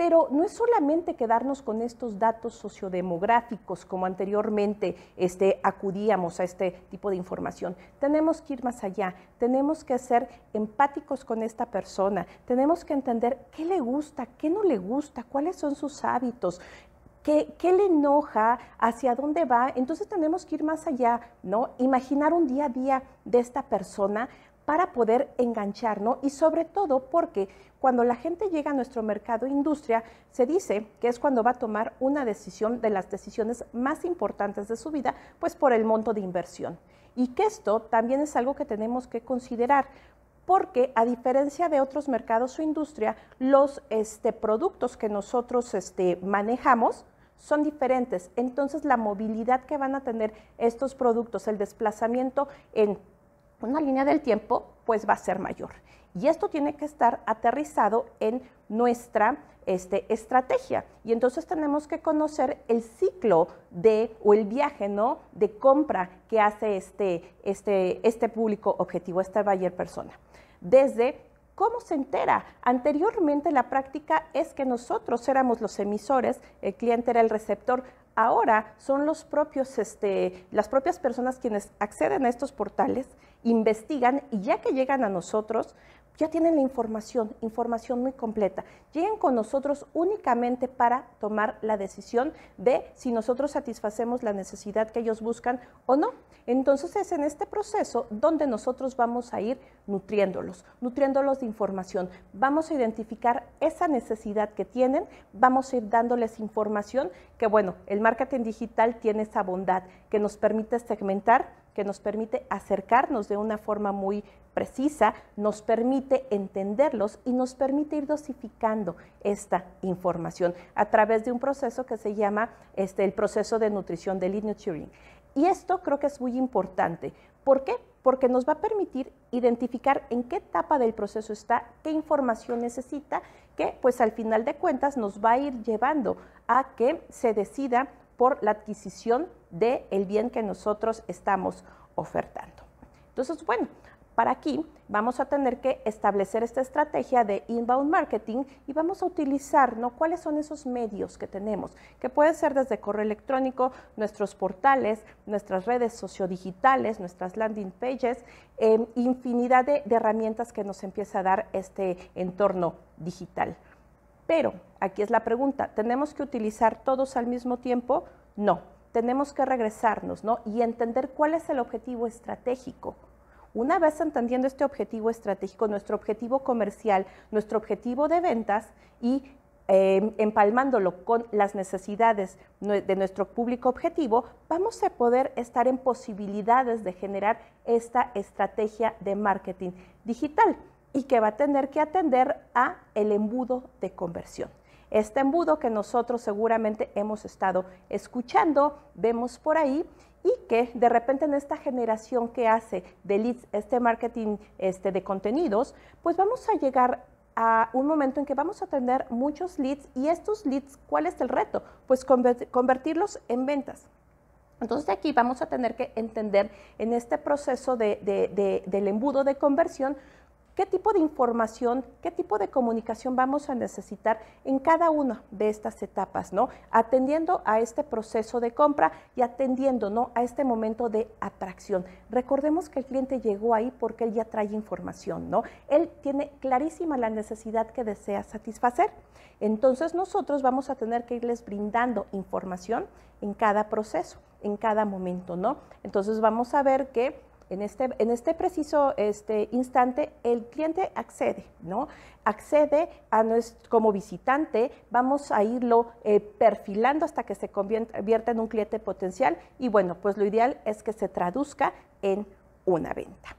Speaker 3: Pero no es solamente quedarnos con estos datos sociodemográficos, como anteriormente este, acudíamos a este tipo de información. Tenemos que ir más allá, tenemos que ser empáticos con esta persona, tenemos que entender qué le gusta, qué no le gusta, cuáles son sus hábitos, ¿Qué, ¿Qué, le enoja? ¿Hacia dónde va? Entonces tenemos que ir más allá, ¿no? Imaginar un día a día de esta persona para poder enganchar, Y sobre todo porque cuando la gente llega a nuestro mercado industria, se dice que es cuando va a tomar una decisión de las decisiones más importantes de su vida, pues por el monto de inversión. Y que esto también es algo que tenemos que considerar, porque a diferencia de otros mercados o industria, los este, productos que nosotros este, manejamos son diferentes. Entonces la movilidad que van a tener estos productos, el desplazamiento en una línea del tiempo, pues va a ser mayor. Y esto tiene que estar aterrizado en nuestra este, estrategia. Y entonces tenemos que conocer el ciclo de, o el viaje, ¿no? De compra que hace este, este, este público objetivo, esta buyer persona. Desde ¿Cómo se entera? Anteriormente la práctica es que nosotros éramos los emisores, el cliente era el receptor ahora son los propios, este, las propias personas quienes acceden a estos portales, investigan y ya que llegan a nosotros, ya tienen la información, información muy completa. Lleguen con nosotros únicamente para tomar la decisión de si nosotros satisfacemos la necesidad que ellos buscan o no. Entonces es en este proceso donde nosotros vamos a ir nutriéndolos, nutriéndolos de información. Vamos a identificar esa necesidad que tienen, vamos a ir dándoles información que, bueno, el marketing digital tiene esa bondad que nos permite segmentar que nos permite acercarnos de una forma muy precisa, nos permite entenderlos y nos permite ir dosificando esta información a través de un proceso que se llama este, el proceso de nutrición de lead Y esto creo que es muy importante. ¿Por qué? Porque nos va a permitir identificar en qué etapa del proceso está, qué información necesita, que pues al final de cuentas nos va a ir llevando a que se decida por la adquisición del el bien que nosotros estamos ofertando. Entonces, bueno, para aquí vamos a tener que establecer esta estrategia de inbound marketing y vamos a utilizar ¿no? cuáles son esos medios que tenemos, que puede ser desde correo electrónico, nuestros portales, nuestras redes sociodigitales, nuestras landing pages, em, infinidad de, de herramientas que nos empieza a dar este entorno digital. Pero aquí es la pregunta, ¿tenemos que utilizar todos al mismo tiempo? No, tenemos que regresarnos, Y entender cuál es el objetivo estratégico. Una vez entendiendo este objetivo estratégico, nuestro objetivo comercial, nuestro objetivo de ventas y em, empalmándolo con las necesidades de nuestro público objetivo, vamos a poder estar en posibilidades de generar esta estrategia de marketing digital y que va a tener que atender a el embudo de conversión este embudo que nosotros seguramente hemos estado escuchando, vemos por ahí y que de repente en esta generación que hace de leads, este marketing este, de contenidos, pues vamos a llegar a un momento en que vamos a tener muchos leads y estos leads, ¿cuál es el reto? Pues convertirlos en ventas. Entonces de aquí vamos a tener que entender en este proceso del embudo de conversión qué tipo de información, qué tipo de comunicación vamos a necesitar en cada una de estas etapas, ¿no? Atendiendo a este proceso de compra y atendiendo, ¿no? A este momento de atracción. Recordemos que el cliente llegó ahí porque él ya trae información, ¿no? Él tiene clarísima la necesidad que desea satisfacer. Entonces nosotros vamos a tener que irles brindando información en cada proceso, en cada momento, ¿no? Entonces vamos a ver que en este, en este preciso este instante, el cliente accede, ¿no? Accede a como visitante, vamos a irlo eh, perfilando hasta que se convierta en un cliente potencial y bueno, pues lo ideal es que se traduzca en una venta.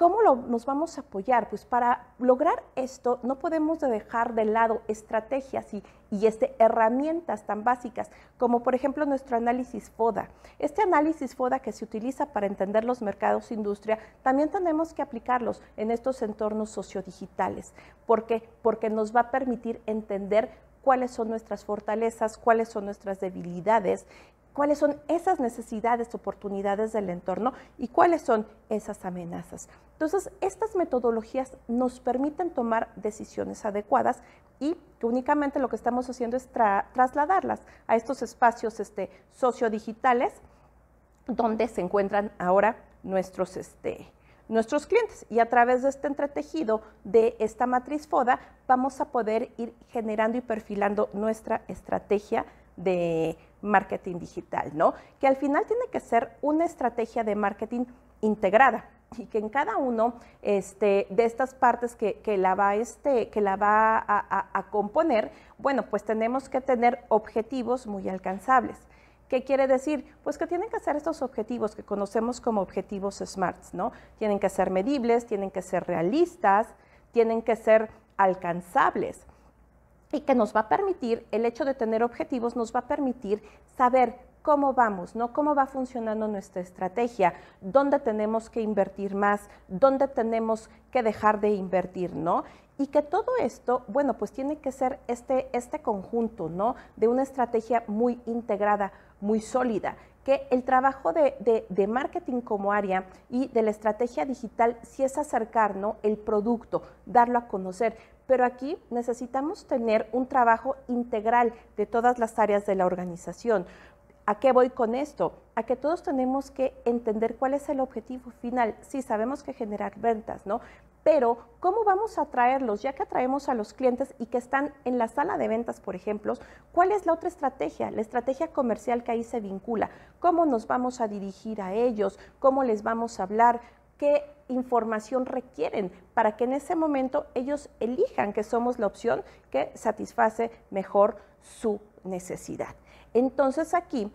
Speaker 3: ¿Cómo nos vamos a apoyar? Pues para lograr esto no podemos dejar de lado estrategias y, este, herramientas tan básicas como por ejemplo nuestro análisis FODA. Este análisis FODA que se utiliza para entender los mercados industria, también tenemos que aplicarlos en estos entornos sociodigitales. ¿Por qué? Porque nos va a permitir entender cuáles son nuestras fortalezas, cuáles son nuestras debilidades cuáles son esas necesidades, oportunidades del entorno y cuáles son esas amenazas. Entonces, estas metodologías nos permiten tomar decisiones adecuadas y únicamente lo que estamos haciendo es trasladarlas a estos espacios este, sociodigitales donde se encuentran ahora nuestros, este, nuestros clientes. Y a través de este entretejido de esta matriz FODA vamos a poder ir generando y perfilando nuestra estrategia de marketing digital, ¿no? Que al final tiene que ser una estrategia de marketing integrada y que en cada uno este, de estas partes que, la va, este, que la va a, a componer, bueno, pues tenemos que tener objetivos muy alcanzables. ¿Qué quiere decir? Pues que tienen que ser estos objetivos que conocemos como objetivos SMARTs, ¿no? Tienen que ser medibles, tienen que ser realistas, tienen que ser alcanzables y que nos va a permitir, el hecho de tener objetivos nos va a permitir saber cómo vamos, ¿no? Cómo va funcionando nuestra estrategia, dónde tenemos que invertir más, dónde tenemos que dejar de invertir, ¿no? Y que todo esto, bueno, pues tiene que ser este, este conjunto, ¿no? De una estrategia muy integrada, muy sólida, el trabajo de, marketing como área y de la estrategia digital sí es acercar el producto, darlo a conocer, pero aquí necesitamos tener un trabajo integral de todas las áreas de la organización. ¿A qué voy con esto? A que todos tenemos que entender cuál es el objetivo final. si sabemos que generar ventas, ¿no? pero ¿cómo vamos a atraerlos? Ya que atraemos a los clientes y que están en la sala de ventas, por ejemplo, ¿cuál es la otra estrategia? La estrategia comercial que ahí se vincula. ¿Cómo nos vamos a dirigir a ellos? ¿Cómo les vamos a hablar? ¿Qué información requieren para que en ese momento ellos elijan que somos la opción que satisface mejor su necesidad? Entonces aquí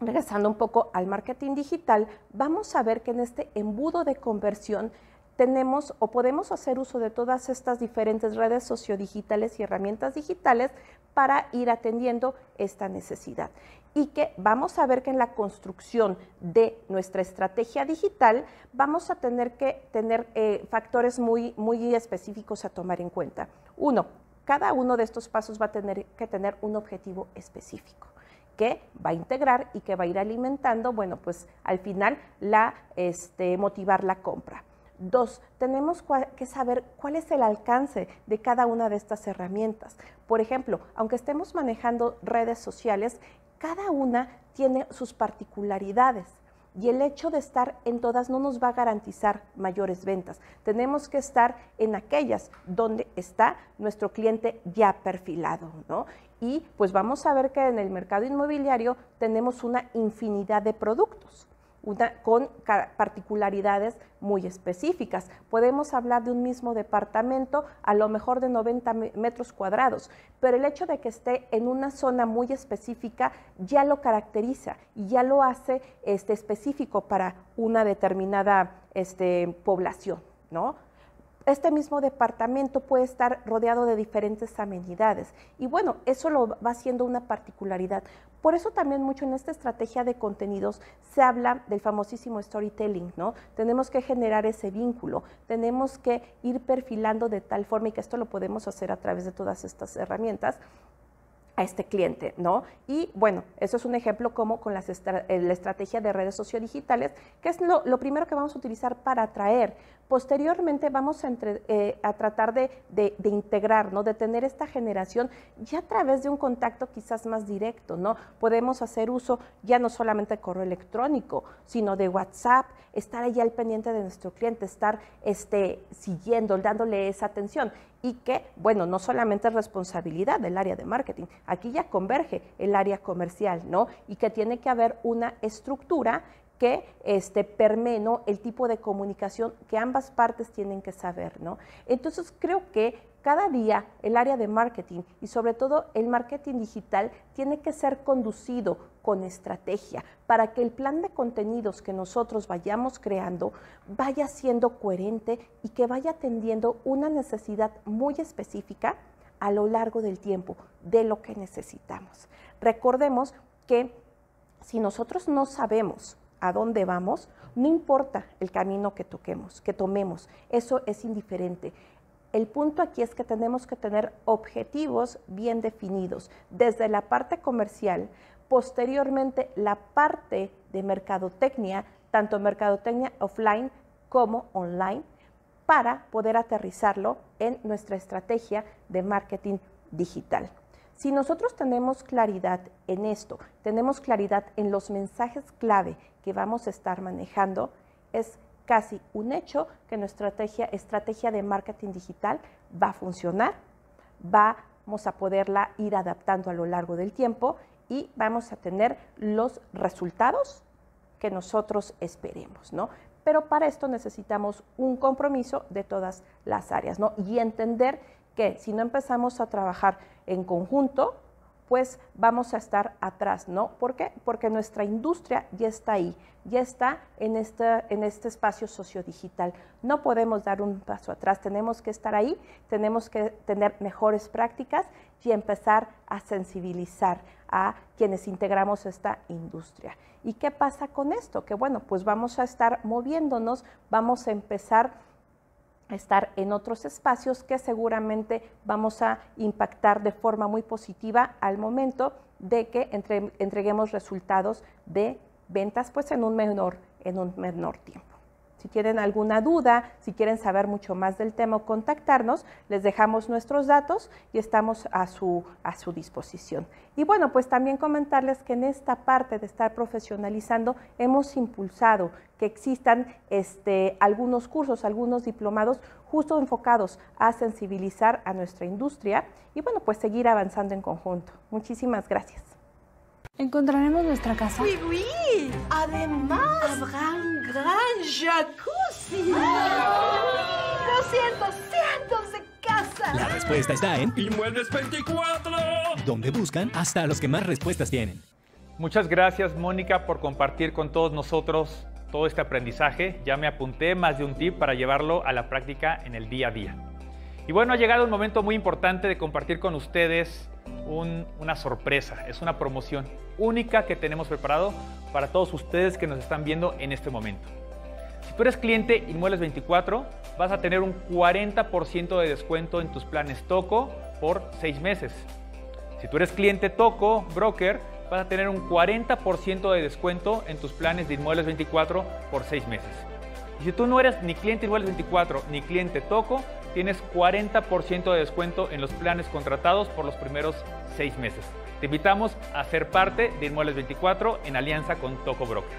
Speaker 3: regresando un poco al marketing digital, vamos a ver que en este embudo de conversión tenemos o podemos hacer uso de todas estas diferentes redes sociodigitales y herramientas digitales para ir atendiendo esta necesidad. Y que vamos a ver que en la construcción de nuestra estrategia digital vamos a tener que tener eh, factores muy, muy específicos a tomar en cuenta. Uno, cada uno de estos pasos va a tener que tener un objetivo específico que va a integrar y que va a ir alimentando, bueno, pues al final la, este, motivar la compra. Dos, tenemos que saber cuál es el alcance de cada una de estas herramientas. Por ejemplo, aunque estemos manejando redes sociales, cada una tiene sus particularidades y el hecho de estar en todas no nos va a garantizar mayores ventas. Tenemos que estar en aquellas donde está nuestro cliente ya perfilado, Y pues vamos a ver que en el mercado inmobiliario tenemos una infinidad de productos con particularidades muy específicas. Podemos hablar de un mismo departamento, a lo mejor de 90 metros cuadrados, pero el hecho de que esté en una zona muy específica ya lo caracteriza y ya lo hace este, específico para una determinada este, población, ¿no? este mismo departamento puede estar rodeado de diferentes amenidades. Y bueno, eso lo va haciendo una particularidad. Por eso también mucho en esta estrategia de contenidos se habla del famosísimo storytelling, ¿no? Tenemos que generar ese vínculo, tenemos que ir perfilando de tal forma y que esto lo podemos hacer a través de todas estas herramientas a este cliente, ¿no? Y bueno, eso es un ejemplo como con eh, la estrategia de redes sociodigitales, que es lo, primero que vamos a utilizar para atraer, Posteriormente vamos a, eh, tratar de, integrar, ¿no? de tener esta generación ya a través de un contacto quizás más directo. ¿no? Podemos hacer uso ya no solamente de correo electrónico, sino de WhatsApp, estar allá al pendiente de nuestro cliente, estar este, siguiendo, dándole esa atención y que, bueno, no solamente es responsabilidad del área de marketing, aquí ya converge el área comercial, ¿no? Y que tiene que haber una estructura que este, el tipo de comunicación que ambas partes tienen que saber. ¿no? Entonces creo que cada día el área de marketing y sobre todo el marketing digital tiene que ser conducido con estrategia para que el plan de contenidos que nosotros vayamos creando vaya siendo coherente y que vaya atendiendo una necesidad muy específica a lo largo del tiempo de lo que necesitamos. Recordemos que si nosotros no sabemos a dónde vamos, no importa el camino que toquemos, que tomemos, eso es indiferente. El punto aquí es que tenemos que tener objetivos bien definidos, desde la parte comercial, posteriormente la parte de mercadotecnia, tanto mercadotecnia offline como online, para poder aterrizarlo en nuestra estrategia de marketing digital. Si nosotros tenemos claridad en esto, tenemos claridad en los mensajes clave que vamos a estar manejando, es casi un hecho que nuestra estrategia, de marketing digital va a funcionar, vamos a poderla ir adaptando a lo largo del tiempo y vamos a tener los resultados que nosotros esperemos, ¿no? Pero para esto necesitamos un compromiso de todas las áreas, ¿no? Y entender que si no empezamos a trabajar en conjunto, pues vamos a estar atrás, ¿no? ¿Por qué? Porque nuestra industria ya está ahí, ya está en este, en este espacio sociodigital. No podemos dar un paso atrás, tenemos que estar ahí, tenemos que tener mejores prácticas y empezar a sensibilizar a quienes integramos esta industria. ¿Y qué pasa con esto? Que bueno, pues vamos a estar moviéndonos, vamos a empezar estar en otros espacios que seguramente vamos a impactar de forma muy positiva al momento de que entreguemos resultados de ventas pues en un menor, en un menor tiempo. Si tienen alguna duda, si quieren saber mucho más del tema contactarnos, les dejamos nuestros datos y estamos a su, a su disposición. Y bueno, pues también comentarles que en esta parte de estar profesionalizando hemos impulsado que existan este, algunos cursos, algunos diplomados justo enfocados a sensibilizar a nuestra industria y bueno, pues seguir avanzando en conjunto. Muchísimas gracias. Encontraremos nuestra casa. Oui, Además, habrá un gran jacuzzi. ¡200 ah. cientos de casas! La respuesta está en Inmuebles 24,
Speaker 1: donde buscan hasta los que más respuestas tienen. Muchas gracias, Mónica, por compartir con todos nosotros todo este aprendizaje. Ya me apunté más de un tip para llevarlo a la práctica en el día a día. Y bueno, ha llegado un momento muy importante de compartir con ustedes una sorpresa, es una promoción única que tenemos preparado para todos ustedes que nos están viendo en este momento. Si tú eres cliente Inmuebles 24, vas a tener un 40% de descuento en tus planes Toco por 6 meses. Si tú eres cliente Toco, broker, vas a tener un 40% de descuento en tus planes de Inmuebles 24 por 6 meses. Y si tú no eres ni cliente Inmuebles 24 ni cliente Toco, tienes 40% de descuento en los planes contratados por los primeros seis meses. Te invitamos a ser parte de Inmuebles 24 en alianza con Toco Broker.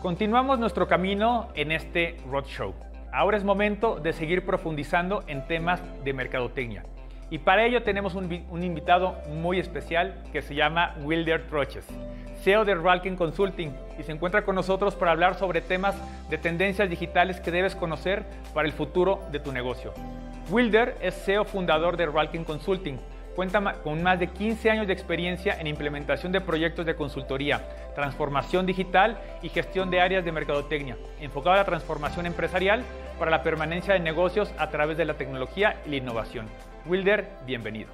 Speaker 1: Continuamos nuestro camino en este Roadshow. Ahora es momento de seguir profundizando en temas de mercadotecnia. Y para ello tenemos un, invitado muy especial que se llama Wilder Troches, CEO de Ralkin Consulting, y se encuentra con nosotros para hablar sobre temas de tendencias digitales que debes conocer para el futuro de tu negocio. Wilder es CEO fundador de Ralkin Consulting, cuenta con más de 15 años de experiencia en implementación de proyectos de consultoría, transformación digital y gestión de áreas de mercadotecnia, enfocado a la transformación empresarial para la permanencia de negocios a través de la tecnología y la innovación. Wilder, bienvenido.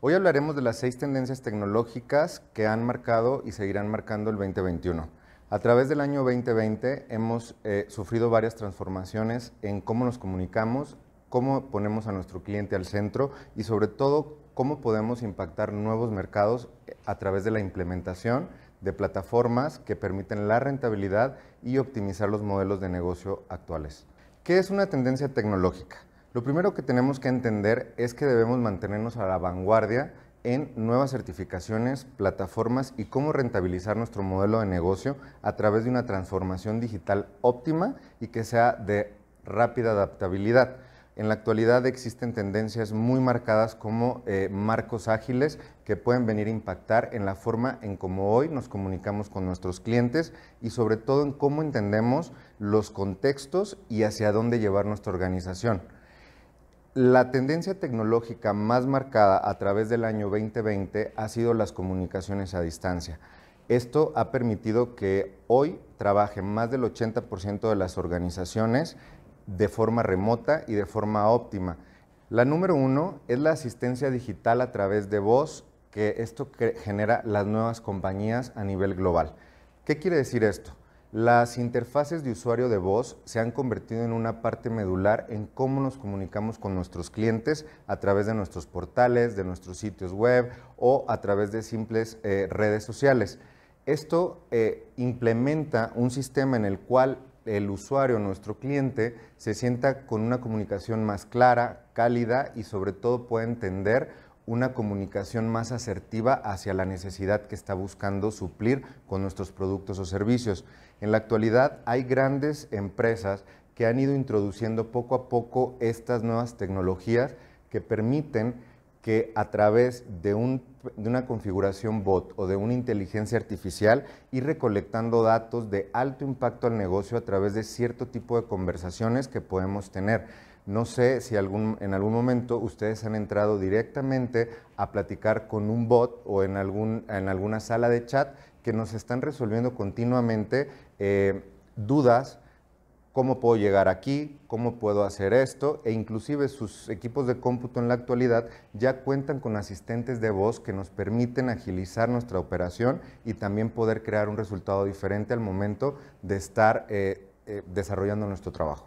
Speaker 4: Hoy hablaremos de las seis tendencias tecnológicas que han marcado y seguirán marcando el 2021. A través del año 2020 hemos eh, sufrido varias transformaciones en cómo nos comunicamos, cómo ponemos a nuestro cliente al centro y sobre todo cómo podemos impactar nuevos mercados eh, a través de la implementación de plataformas que permiten la rentabilidad y optimizar los modelos de negocio actuales. ¿Qué es una tendencia tecnológica? Lo primero que tenemos que entender es que debemos mantenernos a la vanguardia en nuevas certificaciones, plataformas y cómo rentabilizar nuestro modelo de negocio a través de una transformación digital óptima y que sea de rápida adaptabilidad. En la actualidad existen tendencias muy marcadas como eh, marcos ágiles que pueden venir a impactar en la forma en cómo hoy nos comunicamos con nuestros clientes y sobre todo en cómo entendemos los contextos y hacia dónde llevar nuestra organización. La tendencia tecnológica más marcada a través del año 2020 ha sido las comunicaciones a distancia. Esto ha permitido que hoy trabajen más del 80% de las organizaciones de forma remota y de forma óptima. La número uno es la asistencia digital a través de voz, que esto genera las nuevas compañías a nivel global. ¿Qué quiere decir esto? Las interfaces de usuario de voz se han convertido en una parte medular en cómo nos comunicamos con nuestros clientes a través de nuestros portales, de nuestros sitios web o a través de simples eh, redes sociales. Esto eh, implementa un sistema en el cual el usuario, nuestro cliente, se sienta con una comunicación más clara, cálida y sobre todo puede entender una comunicación más asertiva hacia la necesidad que está buscando suplir con nuestros productos o servicios. En la actualidad hay grandes empresas que han ido introduciendo poco a poco estas nuevas tecnologías que permiten que a través de, una configuración bot o de una inteligencia artificial ir recolectando datos de alto impacto al negocio a través de cierto tipo de conversaciones que podemos tener. No sé si en algún momento ustedes han entrado directamente a platicar con un bot o en, algún, en alguna sala de chat que nos están resolviendo continuamente eh, dudas, cómo puedo llegar aquí, cómo puedo hacer esto, e inclusive sus equipos de cómputo en la actualidad ya cuentan con asistentes de voz que nos permiten agilizar nuestra operación y también poder crear un resultado diferente al momento de estar eh, eh, desarrollando nuestro trabajo.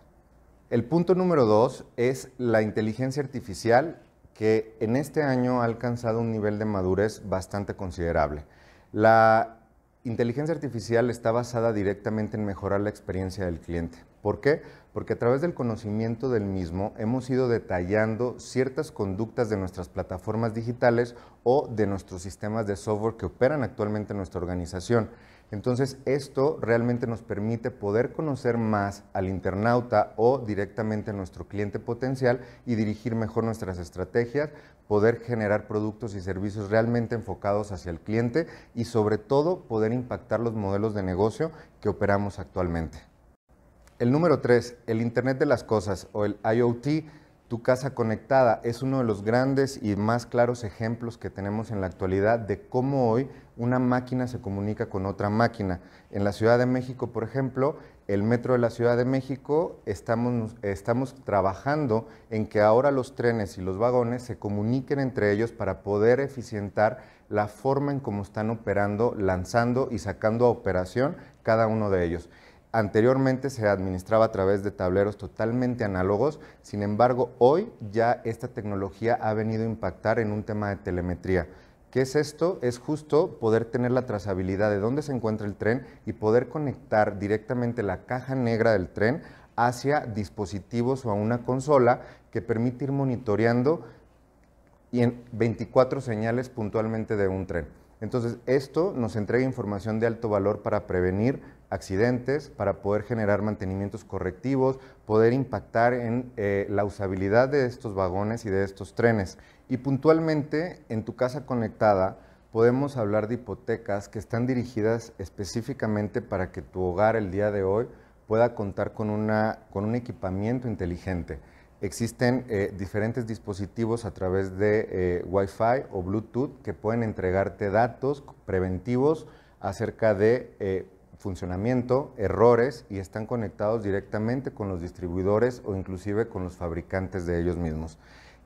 Speaker 4: El punto número dos es la inteligencia artificial que en este año ha alcanzado un nivel de madurez bastante considerable. La inteligencia artificial está basada directamente en mejorar la experiencia del cliente. ¿Por qué? Porque a través del conocimiento del mismo hemos ido detallando ciertas conductas de nuestras plataformas digitales o de nuestros sistemas de software que operan actualmente en nuestra organización. Entonces, esto realmente nos permite poder conocer más al internauta o directamente a nuestro cliente potencial y dirigir mejor nuestras estrategias, poder generar productos y servicios realmente enfocados hacia el cliente y sobre todo poder impactar los modelos de negocio que operamos actualmente. El número 3, el Internet de las Cosas o el IoT tu casa conectada es uno de los grandes y más claros ejemplos que tenemos en la actualidad de cómo hoy una máquina se comunica con otra máquina. En la Ciudad de México, por ejemplo, el metro de la Ciudad de México estamos, trabajando en que ahora los trenes y los vagones se comuniquen entre ellos para poder eficientar la forma en cómo están operando, lanzando y sacando a operación cada uno de ellos. Anteriormente se administraba a través de tableros totalmente análogos, sin embargo hoy ya esta tecnología ha venido a impactar en un tema de telemetría. ¿Qué es esto? Es justo poder tener la trazabilidad de dónde se encuentra el tren y poder conectar directamente la caja negra del tren hacia dispositivos o a una consola que permite ir monitoreando en 24 señales puntualmente de un tren. Entonces, esto nos entrega información de alto valor para prevenir accidentes, para poder generar mantenimientos correctivos, poder impactar en eh, la usabilidad de estos vagones y de estos trenes. Y puntualmente, en tu casa conectada, podemos hablar de hipotecas que están dirigidas específicamente para que tu hogar el día de hoy pueda contar con, una, con un equipamiento inteligente. Existen eh, diferentes dispositivos a través de eh, Wi-Fi o Bluetooth que pueden entregarte datos preventivos acerca de funcionamiento, errores y están conectados directamente con los distribuidores o inclusive con los fabricantes de ellos mismos.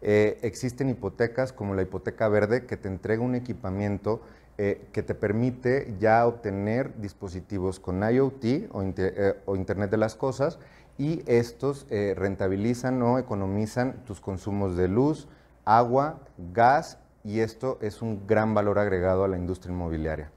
Speaker 4: Eh, existen hipotecas como la hipoteca verde que te entrega un equipamiento eh, que te permite ya obtener dispositivos con IoT o, eh, o Internet de las Cosas y estos rentabilizan o economizan tus consumos de luz, agua, gas y esto es un gran valor agregado a la industria inmobiliaria.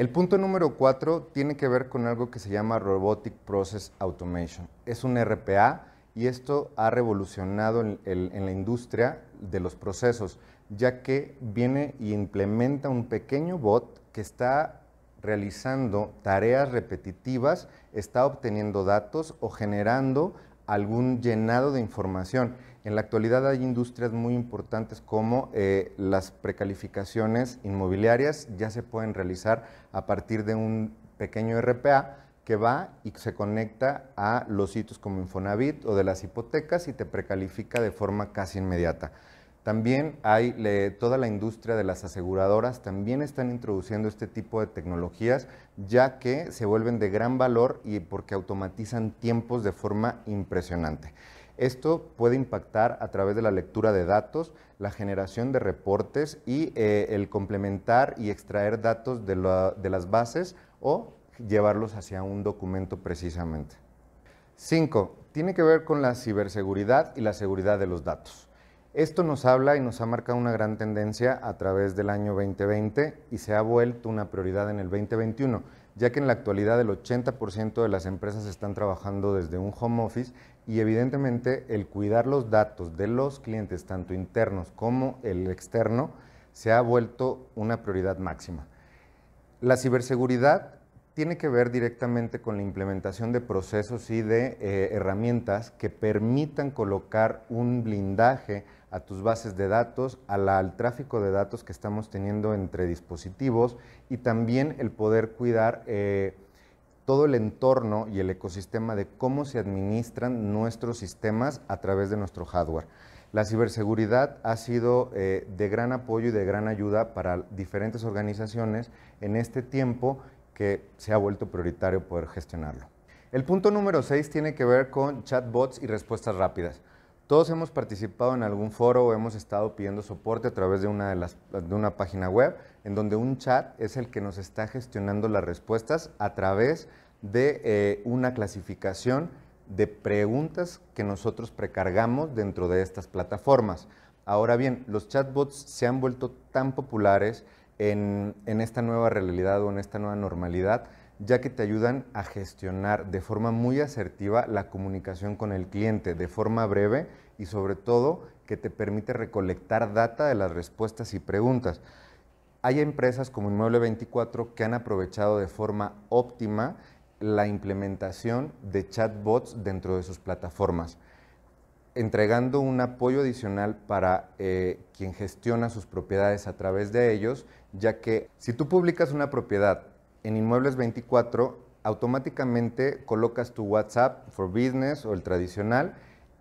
Speaker 4: El punto número cuatro tiene que ver con algo que se llama Robotic Process Automation. Es un RPA y esto ha revolucionado en, en la industria de los procesos, ya que viene y implementa un pequeño bot que está realizando tareas repetitivas, está obteniendo datos o generando algún llenado de información. En la actualidad hay industrias muy importantes como eh, las precalificaciones inmobiliarias, ya se pueden realizar a partir de un pequeño RPA que va y se conecta a los sitios como Infonavit o de las hipotecas y te precalifica de forma casi inmediata. También hay toda la industria de las aseguradoras, también están introduciendo este tipo de tecnologías, ya que se vuelven de gran valor y porque automatizan tiempos de forma impresionante. Esto puede impactar a través de la lectura de datos, la generación de reportes y eh, el complementar y extraer datos de, las bases o llevarlos hacia un documento precisamente. Cinco, Tiene que ver con la ciberseguridad y la seguridad de los datos. Esto nos habla y nos ha marcado una gran tendencia a través del año 2020 y se ha vuelto una prioridad en el 2021, ya que en la actualidad el 80% de las empresas están trabajando desde un home office y evidentemente el cuidar los datos de los clientes, tanto internos como el externo, se ha vuelto una prioridad máxima. La ciberseguridad tiene que ver directamente con la implementación de procesos y de eh, herramientas que permitan colocar un blindaje a tus bases de datos, al tráfico de datos que estamos teniendo entre dispositivos y también el poder cuidar eh, todo el entorno y el ecosistema de cómo se administran nuestros sistemas a través de nuestro hardware. La ciberseguridad ha sido eh, de gran apoyo y de gran ayuda para diferentes organizaciones en este tiempo que se ha vuelto prioritario poder gestionarlo. El punto número 6 tiene que ver con chatbots y respuestas rápidas. Todos hemos participado en algún foro o hemos estado pidiendo soporte a través de una, de, las, de una página web en donde un chat es el que nos está gestionando las respuestas a través de eh, una clasificación de preguntas que nosotros precargamos dentro de estas plataformas. Ahora bien, los chatbots se han vuelto tan populares en esta nueva realidad o en esta nueva normalidad ya que te ayudan a gestionar de forma muy asertiva la comunicación con el cliente, de forma breve y sobre todo que te permite recolectar data de las respuestas y preguntas. Hay empresas como Inmueble 24 que han aprovechado de forma óptima la implementación de chatbots dentro de sus plataformas, entregando un apoyo adicional para eh, quien gestiona sus propiedades a través de ellos, ya que si tú publicas una propiedad en Inmuebles 24 automáticamente colocas tu WhatsApp for Business o el tradicional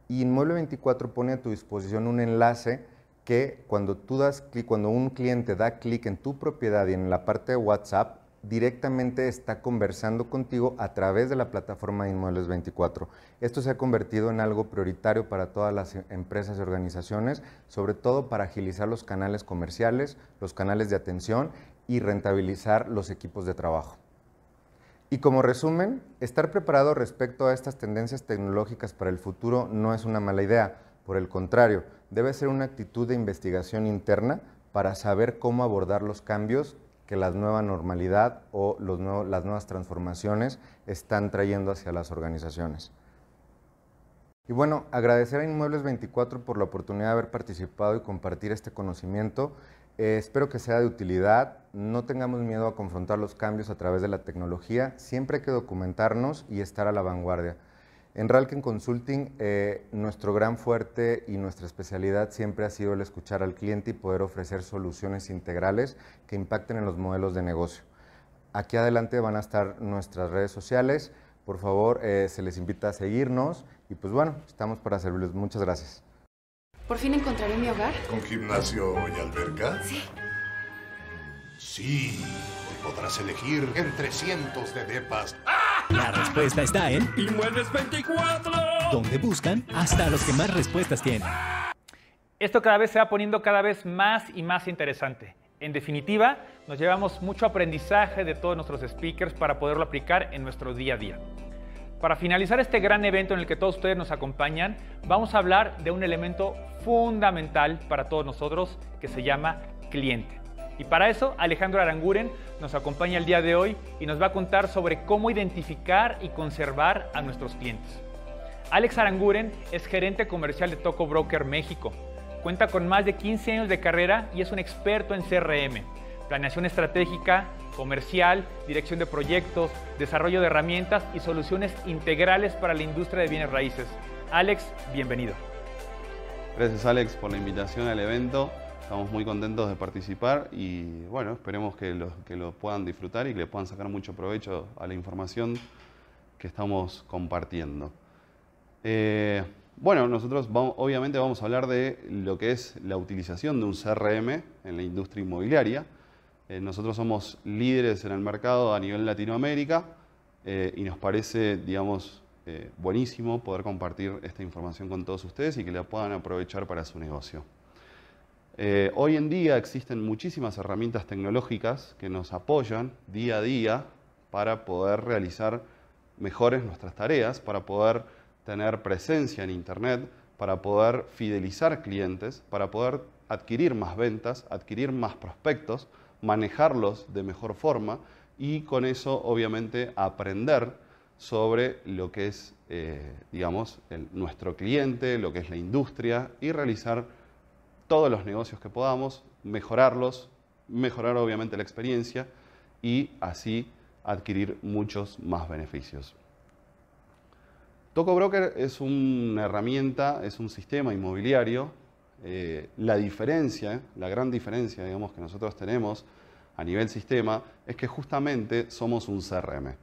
Speaker 4: y Inmueble 24 pone a tu disposición un enlace que cuando tú das cuando un cliente da clic en tu propiedad y en la parte de WhatsApp, directamente está conversando contigo a través de la plataforma de Inmuebles 24. Esto se ha convertido en algo prioritario para todas las empresas y organizaciones, sobre todo para agilizar los canales comerciales, los canales de atención y rentabilizar los equipos de trabajo. Y como resumen, estar preparado respecto a estas tendencias tecnológicas para el futuro no es una mala idea, por el contrario, debe ser una actitud de investigación interna para saber cómo abordar los cambios que la nueva normalidad o las nuevas transformaciones están trayendo hacia las organizaciones. Y bueno, agradecer a Inmuebles 24 por la oportunidad de haber participado y compartir este conocimiento eh, espero que sea de utilidad. No tengamos miedo a confrontar los cambios a través de la tecnología. Siempre hay que documentarnos y estar a la vanguardia. En Ralken Consulting, eh, nuestro gran fuerte y nuestra especialidad siempre ha sido el escuchar al cliente y poder ofrecer soluciones integrales que impacten en los modelos de negocio. Aquí adelante van a estar nuestras redes sociales. Por favor, eh, se les invita a seguirnos y pues bueno, estamos para servirles. Muchas gracias.
Speaker 3: Por fin encontraré mi hogar.
Speaker 4: ¿Con gimnasio y alberca? Sí. Sí, te
Speaker 1: podrás elegir entre cientos de depas. La respuesta está en Inmuebles 24, donde buscan hasta los que más respuestas tienen. Esto cada vez se va poniendo cada vez más y más interesante. En definitiva, nos llevamos mucho aprendizaje de todos nuestros speakers para poderlo aplicar en nuestro día a día. Para finalizar este gran evento en el que todos ustedes nos acompañan, vamos a hablar de un elemento fundamental para todos nosotros que se llama cliente. Y para eso, Alejandro Aranguren nos acompaña el día de hoy y nos va a contar sobre cómo identificar y conservar a nuestros clientes. Alex Aranguren es gerente comercial de Toco Broker México. Cuenta con más de 15 años de carrera y es un experto en CRM planeación estratégica, comercial, dirección de proyectos, desarrollo de herramientas y soluciones integrales para la industria de bienes raíces. Alex, bienvenido.
Speaker 5: Gracias Alex por la invitación al evento. Estamos muy contentos de participar y bueno, esperemos que lo, lo puedan disfrutar y que le puedan sacar mucho provecho a la información que estamos compartiendo. Eh, bueno, nosotros obviamente vamos a hablar de lo que es la utilización de un CRM en la industria inmobiliaria eh, nosotros somos líderes en el mercado a nivel Latinoamérica eh, y nos parece, digamos, eh, buenísimo poder compartir esta información con todos ustedes y que la puedan aprovechar para su negocio. hoy en día existen muchísimas herramientas tecnológicas que nos apoyan día a día para poder realizar mejores nuestras tareas, para poder tener presencia en Internet, para poder fidelizar clientes, para poder adquirir más ventas, adquirir más prospectos manejarlos de mejor forma y con eso obviamente aprender sobre lo que es, eh, digamos, nuestro cliente, lo que es la industria y realizar todos los negocios que podamos, mejorarlos, mejorar obviamente la experiencia y así adquirir muchos más beneficios. Toco Broker es una herramienta, es un sistema inmobiliario eh, la diferencia, la gran diferencia digamos, que nosotros tenemos a nivel sistema es que justamente somos un CRM.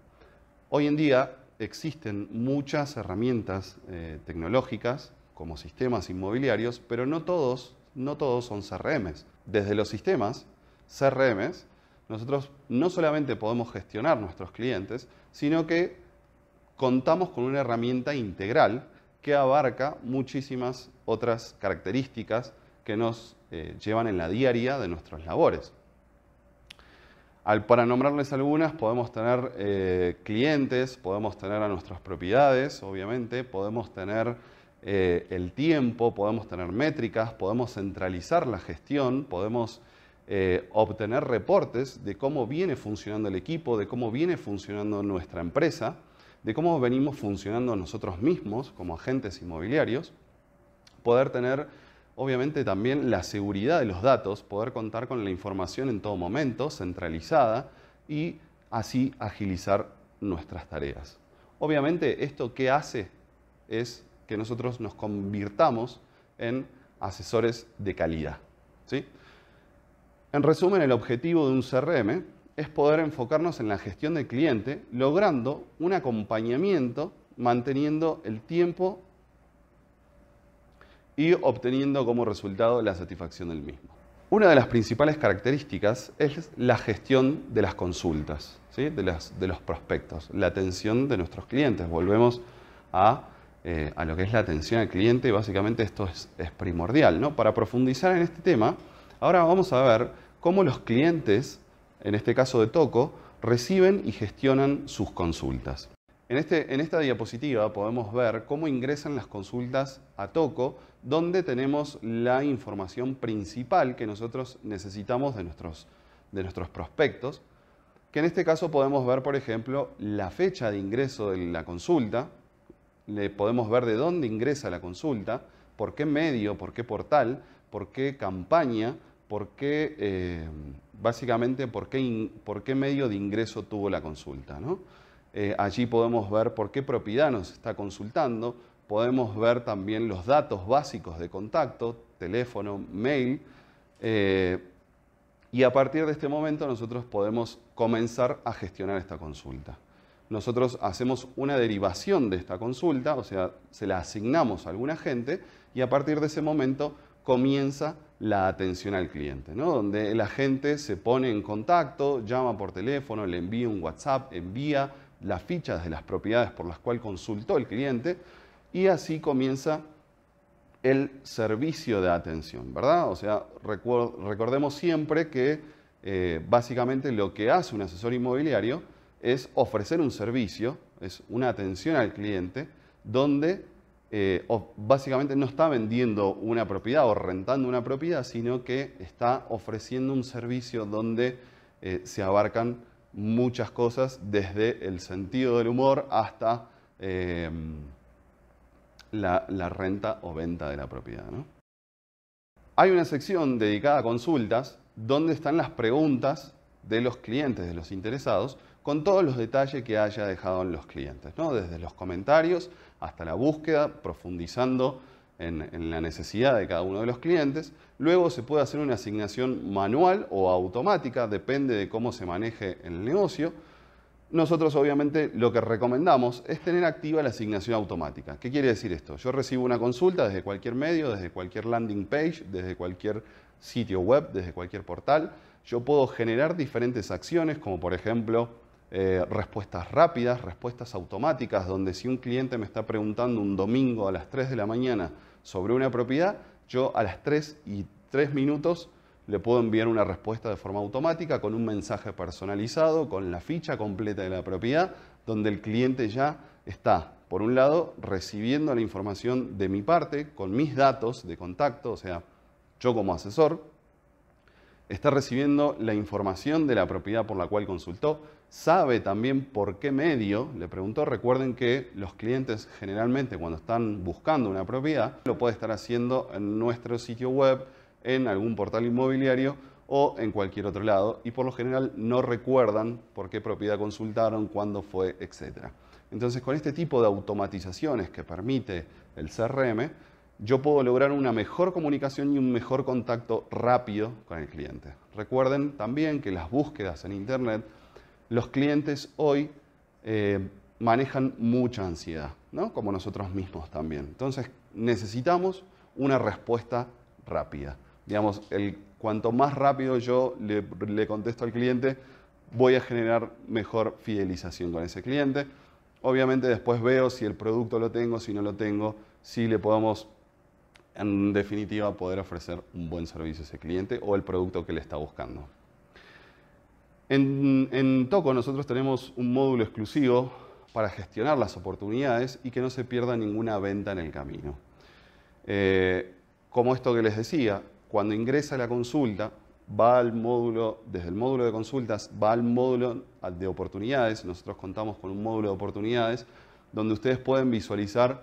Speaker 5: Hoy en día existen muchas herramientas eh, tecnológicas como sistemas inmobiliarios, pero no todos, no todos son CRMs. Desde los sistemas CRMs, nosotros no solamente podemos gestionar nuestros clientes, sino que contamos con una herramienta integral que abarca muchísimas otras características que nos eh, llevan en la diaria de nuestras labores. Al, para nombrarles algunas, podemos tener eh, clientes, podemos tener a nuestras propiedades, obviamente, podemos tener eh, el tiempo, podemos tener métricas, podemos centralizar la gestión, podemos obtener reportes de cómo viene funcionando el equipo, de cómo viene funcionando nuestra empresa de cómo venimos funcionando nosotros mismos como agentes inmobiliarios, poder tener obviamente también la seguridad de los datos, poder contar con la información en todo momento, centralizada, y así agilizar nuestras tareas. Obviamente esto que hace es que nosotros nos convirtamos en asesores de calidad. En resumen, el objetivo de un CRM es poder enfocarnos en la gestión del cliente, logrando un acompañamiento, manteniendo el tiempo y obteniendo como resultado la satisfacción del mismo. Una de las principales características es la gestión de las consultas, ¿sí? de, las, de, los prospectos, la atención de nuestros clientes. Volvemos a, eh, lo que es la atención al cliente y básicamente esto es, es primordial. ¿no? Para profundizar en este tema, ahora vamos a ver cómo los clientes en este caso de Toco, reciben y gestionan sus consultas. En, este, en, esta diapositiva podemos ver cómo ingresan las consultas a Toco, donde tenemos la información principal que nosotros necesitamos de nuestros, de nuestros prospectos, que en este caso podemos ver, por ejemplo, la fecha de ingreso de la consulta, le podemos ver de dónde ingresa la consulta, por qué medio, por qué portal, por qué campaña, por qué eh, básicamente por qué, por qué medio de ingreso tuvo la consulta. ¿no? Eh, allí podemos ver por qué propiedad nos está consultando, podemos ver también los datos básicos de contacto, teléfono, mail, eh, y a partir de este momento nosotros podemos comenzar a gestionar esta consulta. Nosotros hacemos una derivación de esta consulta, o sea, se la asignamos a alguna gente y a partir de ese momento comienza la atención al cliente, ¿no? donde el agente se pone en contacto, llama por teléfono, le envía un WhatsApp, envía las fichas de las propiedades por las cuales consultó el cliente y así comienza el servicio de atención, ¿verdad? O sea, recordemos siempre que eh, básicamente lo que hace un asesor inmobiliario es ofrecer un servicio, es una atención al cliente, donde eh, o básicamente no está vendiendo una propiedad o rentando una propiedad, sino que está ofreciendo un servicio donde eh, se abarcan muchas cosas, desde el sentido del humor hasta em, la, renta o venta de la propiedad. Hay una sección dedicada a consultas donde están las preguntas de los clientes, de los interesados, con todos los detalles que haya dejado en los clientes, desde los comentarios hasta la búsqueda, profundizando en, la necesidad de cada uno de los clientes. Luego se puede hacer una asignación manual o automática, depende de cómo se maneje el negocio. Nosotros obviamente lo que recomendamos es tener activa la asignación automática. ¿Qué quiere decir esto? Yo recibo una consulta desde cualquier medio, desde cualquier landing page, desde cualquier sitio web, desde cualquier portal. Yo puedo generar diferentes acciones como por ejemplo eh, respuestas rápidas, respuestas automáticas, donde si un cliente me está preguntando un domingo a las 3 de la mañana sobre una propiedad, yo a las 3 y 3 minutos le puedo enviar una respuesta de forma automática con un mensaje personalizado, con la ficha completa de la propiedad, donde el cliente ya está, por un lado, recibiendo la información de mi parte, con mis datos de contacto, o sea, yo como asesor, está recibiendo la información de la propiedad por la cual consultó, sabe también por qué medio, le preguntó, recuerden que los clientes generalmente cuando están buscando una propiedad, lo puede estar haciendo en nuestro sitio web, en algún portal inmobiliario o en cualquier otro lado y por lo general no recuerdan por qué propiedad consultaron, cuándo fue, etc. Entonces con este tipo de automatizaciones que permite el CRM, yo puedo lograr una mejor comunicación y un mejor contacto rápido con el cliente. Recuerden también que las búsquedas en Internet los clientes hoy eh, manejan mucha ansiedad, ¿no? como nosotros mismos también. Entonces necesitamos una respuesta rápida. Digamos, el, cuanto más rápido yo le, le contesto al cliente, voy a generar mejor fidelización con ese cliente. Obviamente después veo si el producto lo tengo, si no lo tengo, si le podemos, en definitiva, poder ofrecer un buen servicio a ese cliente o el producto que le está buscando. En, Toco nosotros tenemos un módulo exclusivo para gestionar las oportunidades y que no se pierda ninguna venta en el camino. Eh, como esto que les decía, cuando ingresa la consulta, va al módulo, desde el módulo de consultas, va al módulo de oportunidades. Nosotros contamos con un módulo de oportunidades donde ustedes pueden visualizar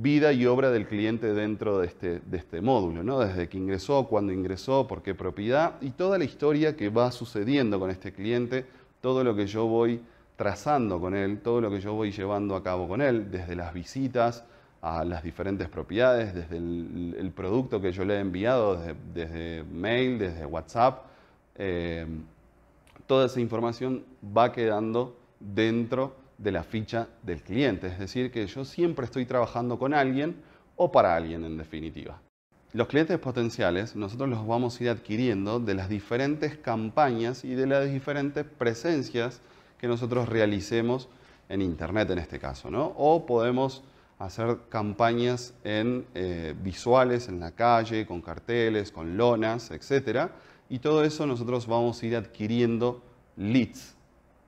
Speaker 5: vida y obra del cliente dentro este, de este, módulo, ¿no? desde que ingresó, cuándo ingresó, por qué propiedad y toda la historia que va sucediendo con este cliente, todo lo que yo voy trazando con él, todo lo que yo voy llevando a cabo con él, desde las visitas a las diferentes propiedades, desde el, producto que yo le he enviado, desde, mail, desde WhatsApp, eh, toda esa información va quedando dentro de la ficha del cliente. Es decir, que yo siempre estoy trabajando con alguien o para alguien en definitiva. Los clientes potenciales nosotros los vamos a ir adquiriendo de las diferentes campañas y de las diferentes presencias que nosotros realicemos en Internet en este caso, O podemos hacer campañas en eh, visuales, en la calle, con carteles, con lonas, etc. Y todo eso nosotros vamos a ir adquiriendo leads,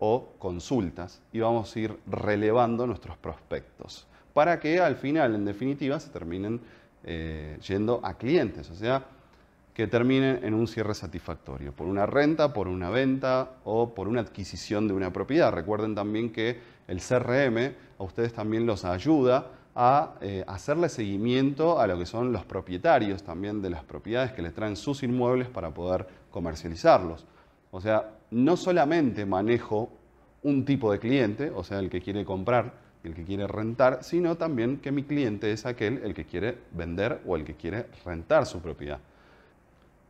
Speaker 5: o consultas y vamos a ir relevando nuestros prospectos para que al final, en definitiva, se terminen eh, yendo a clientes, o sea, que terminen en un cierre satisfactorio, por una renta, por una venta o por una adquisición de una propiedad. Recuerden también que el CRM a ustedes también los ayuda a eh, hacerle seguimiento a lo que son los propietarios también de las propiedades que les traen sus inmuebles para poder comercializarlos. O sea, no solamente manejo un tipo de cliente, o sea, el que quiere comprar, el que quiere rentar, sino también que mi cliente es aquel el que quiere vender o el que quiere rentar su propiedad.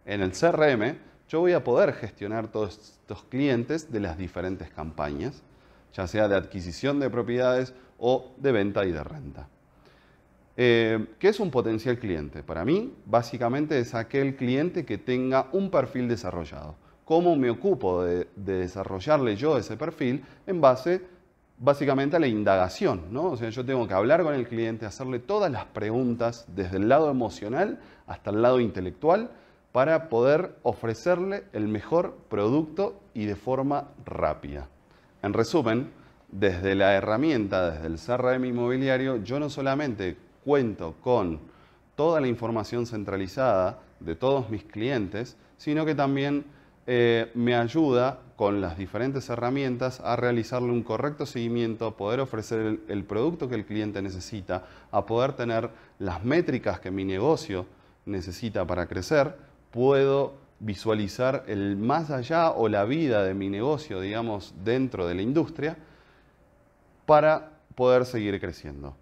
Speaker 5: En el CRM yo voy a poder gestionar todos estos clientes de las diferentes campañas, ya sea de adquisición de propiedades o de venta y de renta. Eh, ¿Qué es un potencial cliente? Para mí, básicamente es aquel cliente que tenga un perfil desarrollado cómo me ocupo de, desarrollarle yo ese perfil en base básicamente a la indagación, O sea, yo tengo que hablar con el cliente, hacerle todas las preguntas desde el lado emocional hasta el lado intelectual para poder ofrecerle el mejor producto y de forma rápida. En resumen, desde la herramienta, desde el CRM inmobiliario, yo no solamente cuento con toda la información centralizada de todos mis clientes, sino que también eh, me ayuda con las diferentes herramientas a realizarle un correcto seguimiento, a poder ofrecer el, producto que el cliente necesita, a poder tener las métricas que mi negocio necesita para crecer, puedo visualizar el más allá o la vida de mi negocio, digamos, dentro de la industria, para poder seguir creciendo.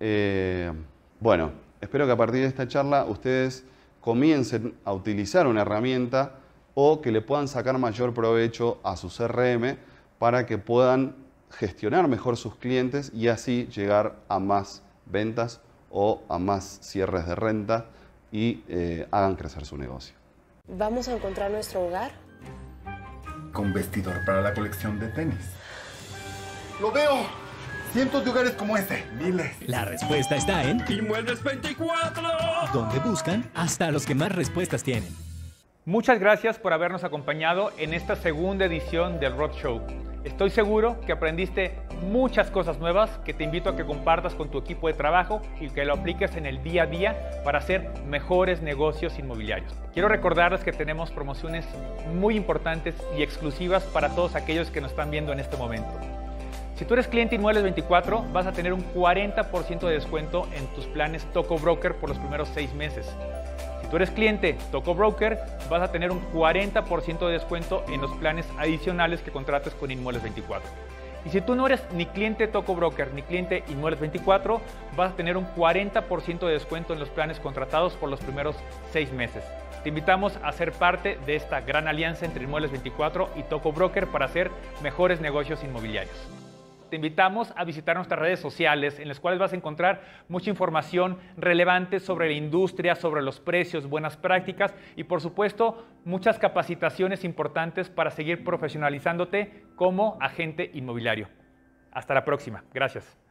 Speaker 5: Eh, bueno, espero que a partir de esta charla ustedes comiencen a utilizar una herramienta o que le puedan sacar mayor provecho a su CRM para que puedan gestionar mejor sus clientes y así llegar a más ventas o a más cierres de renta y eh, hagan crecer su negocio.
Speaker 3: ¿Vamos a encontrar nuestro hogar?
Speaker 4: Con vestidor para la colección de tenis.
Speaker 1: ¡Lo veo! Cientos de hogares como este, miles. La respuesta está en Inmuebles 24, donde buscan hasta los que más respuestas tienen. Muchas gracias por habernos acompañado en esta segunda edición del Roadshow. Estoy seguro que aprendiste muchas cosas nuevas que te invito a que compartas con tu equipo de trabajo y que lo apliques en el día a día para hacer mejores negocios inmobiliarios. Quiero recordarles que tenemos promociones muy importantes y exclusivas para todos aquellos que nos están viendo en este momento. Si tú eres cliente Inmuebles 24, vas a tener un 40% de descuento en tus planes Toco Broker por los primeros seis meses tú eres cliente Toco Broker, vas a tener un 40% de descuento en los planes adicionales que contrates con Inmuebles 24. Y si tú no eres ni cliente Toco Broker ni cliente Inmuebles 24, vas a tener un 40% de descuento en los planes contratados por los primeros seis meses. Te invitamos a ser parte de esta gran alianza entre Inmuebles 24 y Toco Broker para hacer mejores negocios inmobiliarios te invitamos a visitar nuestras redes sociales en las cuales vas a encontrar mucha información relevante sobre la industria, sobre los precios, buenas prácticas y por supuesto muchas capacitaciones importantes para seguir profesionalizándote como agente inmobiliario. Hasta la próxima. Gracias.